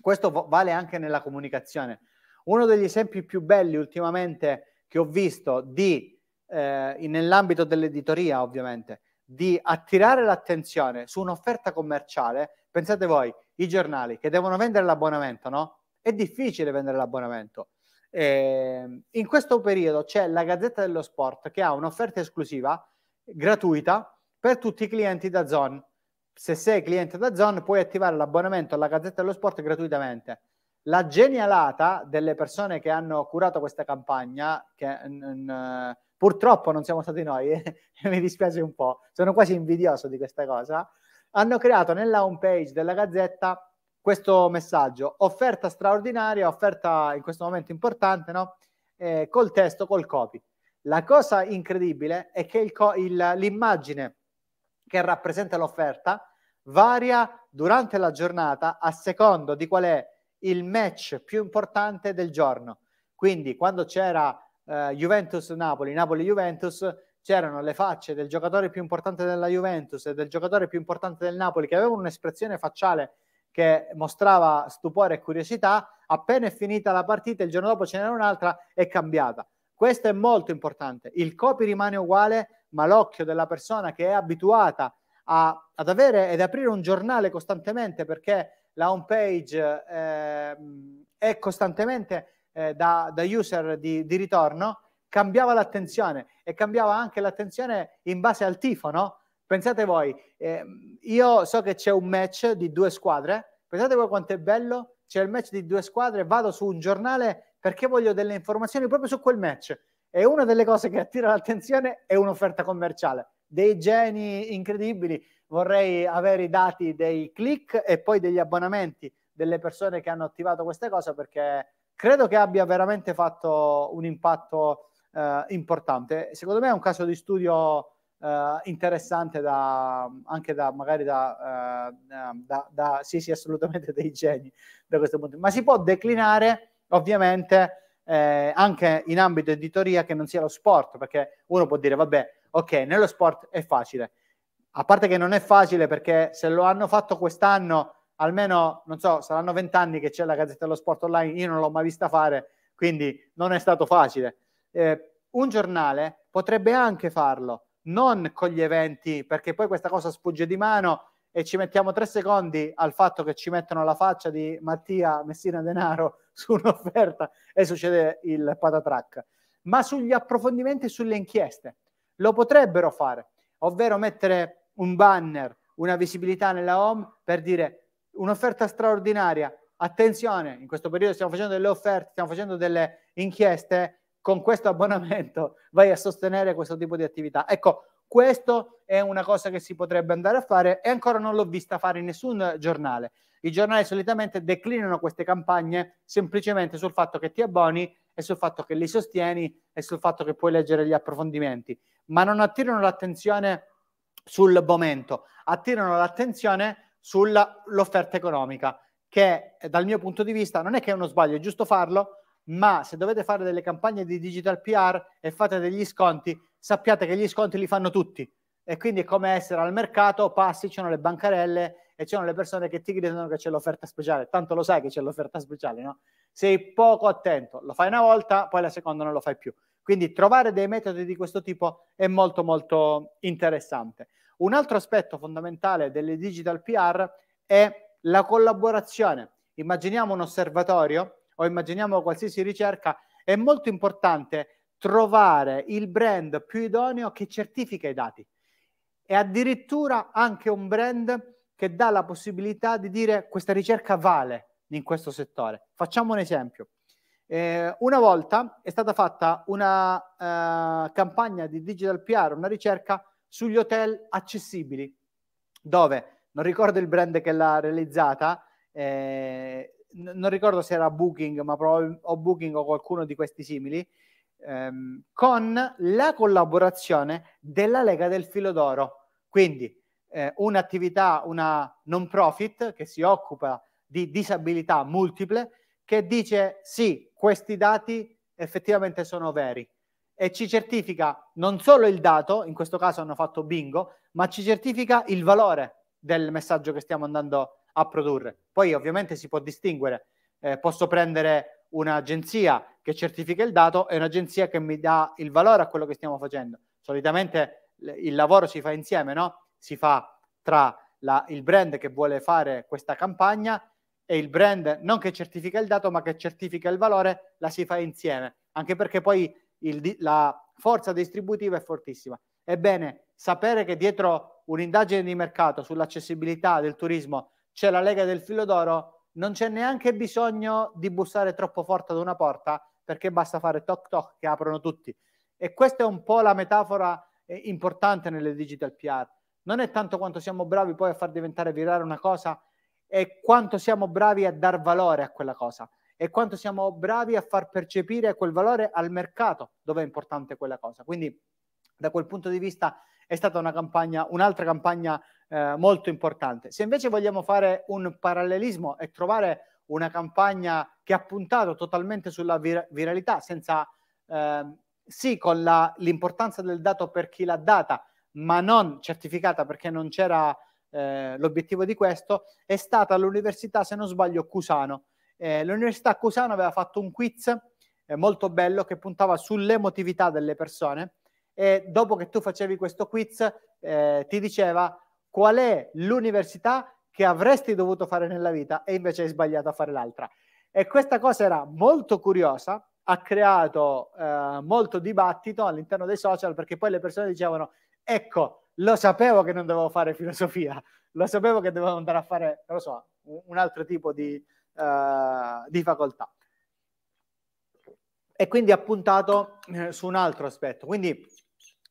questo vale anche nella comunicazione. Uno degli esempi più belli ultimamente che ho visto di, eh, nell'ambito dell'editoria ovviamente, di attirare l'attenzione su un'offerta commerciale, pensate voi, i giornali che devono vendere l'abbonamento, no? È difficile vendere l'abbonamento. Eh, in questo periodo c'è la Gazzetta dello Sport che ha un'offerta esclusiva gratuita per tutti i clienti da Zon. Se sei cliente da Zon puoi attivare l'abbonamento alla Gazzetta dello Sport gratuitamente. La genialata delle persone che hanno curato questa campagna, che, n- n- purtroppo non siamo stati noi, eh, mi dispiace un po', sono quasi invidioso di questa cosa, hanno creato nella home page della Gazzetta questo messaggio, offerta straordinaria, offerta in questo momento importante, no? Eh, col testo, col copy. La cosa incredibile è che il co- il, l'immagine che rappresenta l'offerta varia durante la giornata a secondo di qual è il match più importante del giorno. Quindi quando c'era eh, Juventus-Napoli, Napoli-Juventus, c'erano le facce del giocatore più importante della Juventus e del giocatore più importante del Napoli che avevano un'espressione facciale che mostrava stupore e curiosità, appena è finita la partita, il giorno dopo ce n'era un'altra, è cambiata. Questo è molto importante. Il copy rimane uguale, ma l'occhio della persona che è abituata a, ad avere ed aprire un giornale costantemente perché la home page eh, è costantemente eh, da, da, user di, di, ritorno, cambiava l'attenzione e cambiava anche l'attenzione in base al tifo, no? Pensate voi, eh, io so che c'è un match di due squadre, pensate voi quanto è bello, c'è il match di due squadre, vado su un giornale perché voglio delle informazioni proprio su quel match. E una delle cose che attira l'attenzione è un'offerta commerciale. Dei geni incredibili, vorrei avere i dati dei click e poi degli abbonamenti delle persone che hanno attivato queste cose perché credo che abbia veramente fatto un impatto eh, importante. Secondo me è un caso di studio eh, interessante da, anche da magari da, eh, da, da, sì, sì, assolutamente dei geni da questo punto. di vista. Ma si può declinare ovviamente eh, anche in ambito editoria che non sia lo sport, perché uno può dire, vabbè, ok, nello sport è facile. A parte che non è facile perché se lo hanno fatto quest'anno almeno, non so, saranno vent'anni che c'è la Gazzetta dello Sport online, io non l'ho mai vista fare, quindi non è stato facile. Eh, un giornale potrebbe anche farlo, non con gli eventi, perché poi questa cosa sfugge di mano e ci mettiamo tre secondi al fatto che ci mettono la faccia di Mattia Messina Denaro su un'offerta e succede il patatrack, ma sugli approfondimenti e sulle inchieste. Lo potrebbero fare, ovvero mettere un banner, una visibilità nella home per dire un'offerta straordinaria. Attenzione, in questo periodo stiamo facendo delle offerte, stiamo facendo delle inchieste. Con questo abbonamento vai a sostenere questo tipo di attività. Ecco, questo è una cosa che si potrebbe andare a fare e ancora non l'ho vista fare in nessun giornale. I giornali solitamente declinano queste campagne semplicemente sul fatto che ti abboni e sul fatto che li sostieni e sul fatto che puoi leggere gli approfondimenti, ma non attirano l'attenzione sul momento, attirano l'attenzione sull'offerta economica, che eh, dal mio punto di vista non è che è uno sbaglio, è giusto farlo, ma se dovete fare delle campagne di digital PR e fate degli sconti, sappiate che gli sconti li fanno tutti. E quindi è come essere al mercato, passi, c'erano le bancarelle e c'erano le persone che ti chiedono che c'è l'offerta speciale. Tanto lo sai che c'è l'offerta speciale, no? Sei poco attento, lo fai una volta, poi la seconda non lo fai più. Quindi trovare dei metodi di questo tipo è molto molto interessante. Un altro aspetto fondamentale delle digital PR è la collaborazione. Immaginiamo un osservatorio o immaginiamo qualsiasi ricerca, è molto importante trovare il brand più idoneo che certifica i dati e addirittura anche un brand che dà la possibilità di dire questa ricerca vale in questo settore. Facciamo un esempio. Eh, una volta è stata fatta una eh, campagna di digital PR, una ricerca sugli hotel accessibili, dove non ricordo il brand che l'ha realizzata, eh, non ricordo se era Booking, ma prob- o Booking o qualcuno di questi simili, ehm, con la collaborazione della Lega del Filo d'Oro. Quindi eh, un'attività, una non profit che si occupa di disabilità multiple, che dice sì, questi dati effettivamente sono veri e ci certifica non solo il dato, in questo caso hanno fatto bingo, ma ci certifica il valore del messaggio che stiamo andando a produrre. Poi ovviamente si può distinguere, eh, posso prendere un'agenzia che certifica il dato e un'agenzia che mi dà il valore a quello che stiamo facendo. Solitamente il lavoro si fa insieme, no? Si fa tra la, il brand che vuole fare questa campagna e il brand non che certifica il dato ma che certifica il valore, la si fa insieme, anche perché poi il, la forza distributiva è fortissima. Ebbene, sapere che dietro un'indagine di mercato sull'accessibilità del turismo c'è la Lega del Filo d'Oro, non c'è neanche bisogno di bussare troppo forte ad una porta perché basta fare toc toc che aprono tutti. E questa è un po' la metafora eh, importante nelle digital PR. Non è tanto quanto siamo bravi poi a far diventare virale una cosa, è quanto siamo bravi a dar valore a quella cosa e quanto siamo bravi a far percepire quel valore al mercato, dove è importante quella cosa. Quindi da quel punto di vista è stata una campagna, un'altra campagna eh, molto importante. Se invece vogliamo fare un parallelismo e trovare una campagna che ha puntato totalmente sulla vir- viralità, senza eh, sì con la, l'importanza del dato per chi l'ha data, ma non certificata perché non c'era eh, l'obiettivo di questo, è stata l'università, se non sbaglio, Cusano eh, l'Università Cusano aveva fatto un quiz eh, molto bello che puntava sull'emotività delle persone e dopo che tu facevi questo quiz eh, ti diceva qual è l'università che avresti dovuto fare nella vita e invece hai sbagliato a fare l'altra. E questa cosa era molto curiosa, ha creato eh, molto dibattito all'interno dei social perché poi le persone dicevano ecco, lo sapevo che non dovevo fare filosofia, lo sapevo che dovevo andare a fare, non lo so, un altro tipo di, eh, di facoltà. E quindi ha puntato eh, su un altro aspetto. Quindi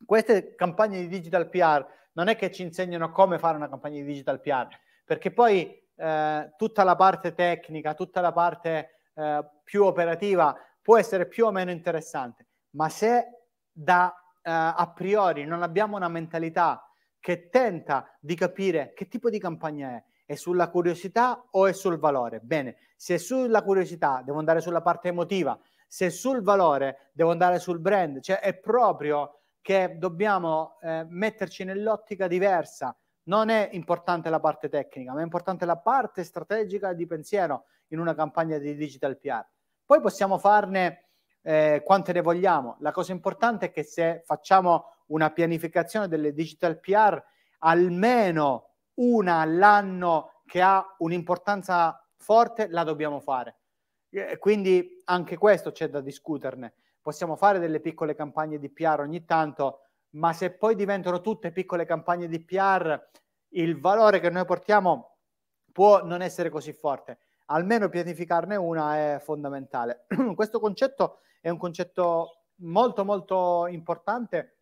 queste campagne di digital PR non è che ci insegnano come fare una campagna di digital PR, perché poi eh, tutta la parte tecnica, tutta la parte eh, più operativa può essere più o meno interessante, ma se da eh, a priori non abbiamo una mentalità che tenta di capire che tipo di campagna è, è sulla curiosità o è sul valore? Bene, se sulla curiosità devo andare sulla parte emotiva, se sul valore devo andare sul brand, cioè è proprio che dobbiamo eh, metterci nell'ottica diversa. Non è importante la parte tecnica, ma è importante la parte strategica di pensiero in una campagna di digital PR. Poi possiamo farne eh, quante ne vogliamo. La cosa importante è che se facciamo una pianificazione delle digital PR, almeno una all'anno che ha un'importanza forte, la dobbiamo fare. Quindi anche questo c'è da discuterne. Possiamo fare delle piccole campagne di PR ogni tanto, ma se poi diventano tutte piccole campagne di PR, il valore che noi portiamo può non essere così forte. Almeno pianificarne una è fondamentale. Questo concetto è un concetto molto molto importante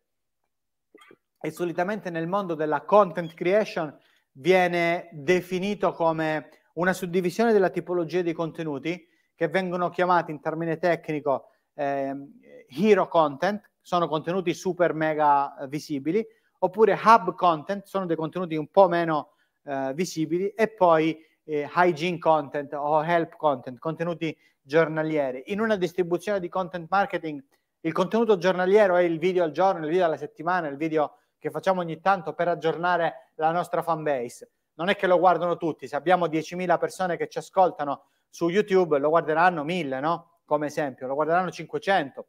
e solitamente nel mondo della content creation viene definito come una suddivisione della tipologia dei contenuti che vengono chiamati in termine tecnico eh, hero content, sono contenuti super mega eh, visibili, oppure hub content, sono dei contenuti un po' meno eh, visibili, e poi eh, hygiene content o help content, contenuti giornalieri. In una distribuzione di content marketing il contenuto giornaliero è il video al giorno, il video alla settimana, il video che facciamo ogni tanto per aggiornare la nostra fan base. Non è che lo guardano tutti, se abbiamo 10.000 persone che ci ascoltano su YouTube, lo guarderanno 1.000, no? Come esempio, lo guarderanno 500.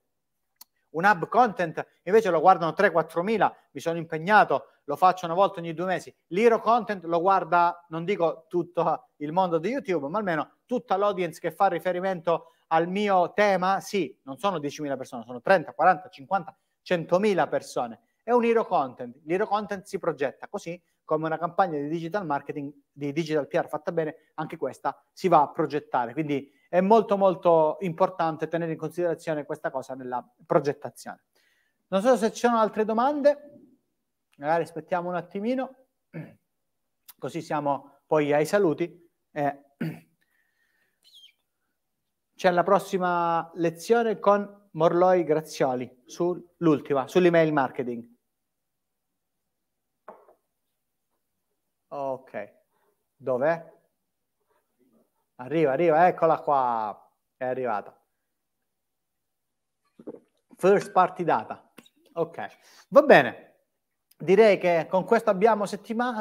Un hub content invece lo guardano 3 4000 mi sono impegnato, lo faccio una volta ogni due mesi. L'Hero content lo guarda, non dico tutto il mondo di YouTube, ma almeno tutta l'audience che fa riferimento al mio tema, sì, non sono 10.000 persone, sono 30, 40, 50, 100.000 persone è un hero content. L'hero content si progetta così come una campagna di digital marketing, di digital PR fatta bene, anche questa si va a progettare. Quindi è molto molto importante tenere in considerazione questa cosa nella progettazione. Non so se ci sono altre domande, magari aspettiamo un attimino, così siamo poi ai saluti. Eh. C'è la prossima lezione con Morloi Grazioli sull'ultima, sull'email marketing. Ok, dov'è? Arriva, arriva, eccola qua, è arrivata. First party data. Ok, va bene. Direi che con questo abbiamo,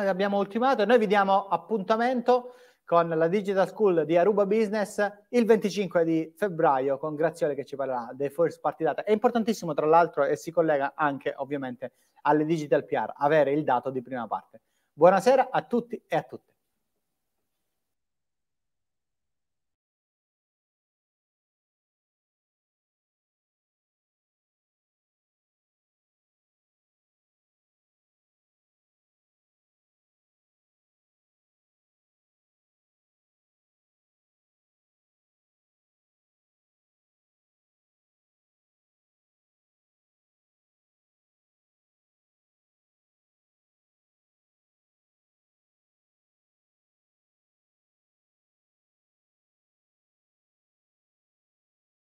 abbiamo ultimato e noi vi diamo appuntamento con la Digital School di Aruba Business il 25 di febbraio con Graziole che ci parlerà dei first party data. È importantissimo tra l'altro e si collega anche ovviamente alle digital PR, avere il dato di prima parte. Buonasera a tutti e a tutte.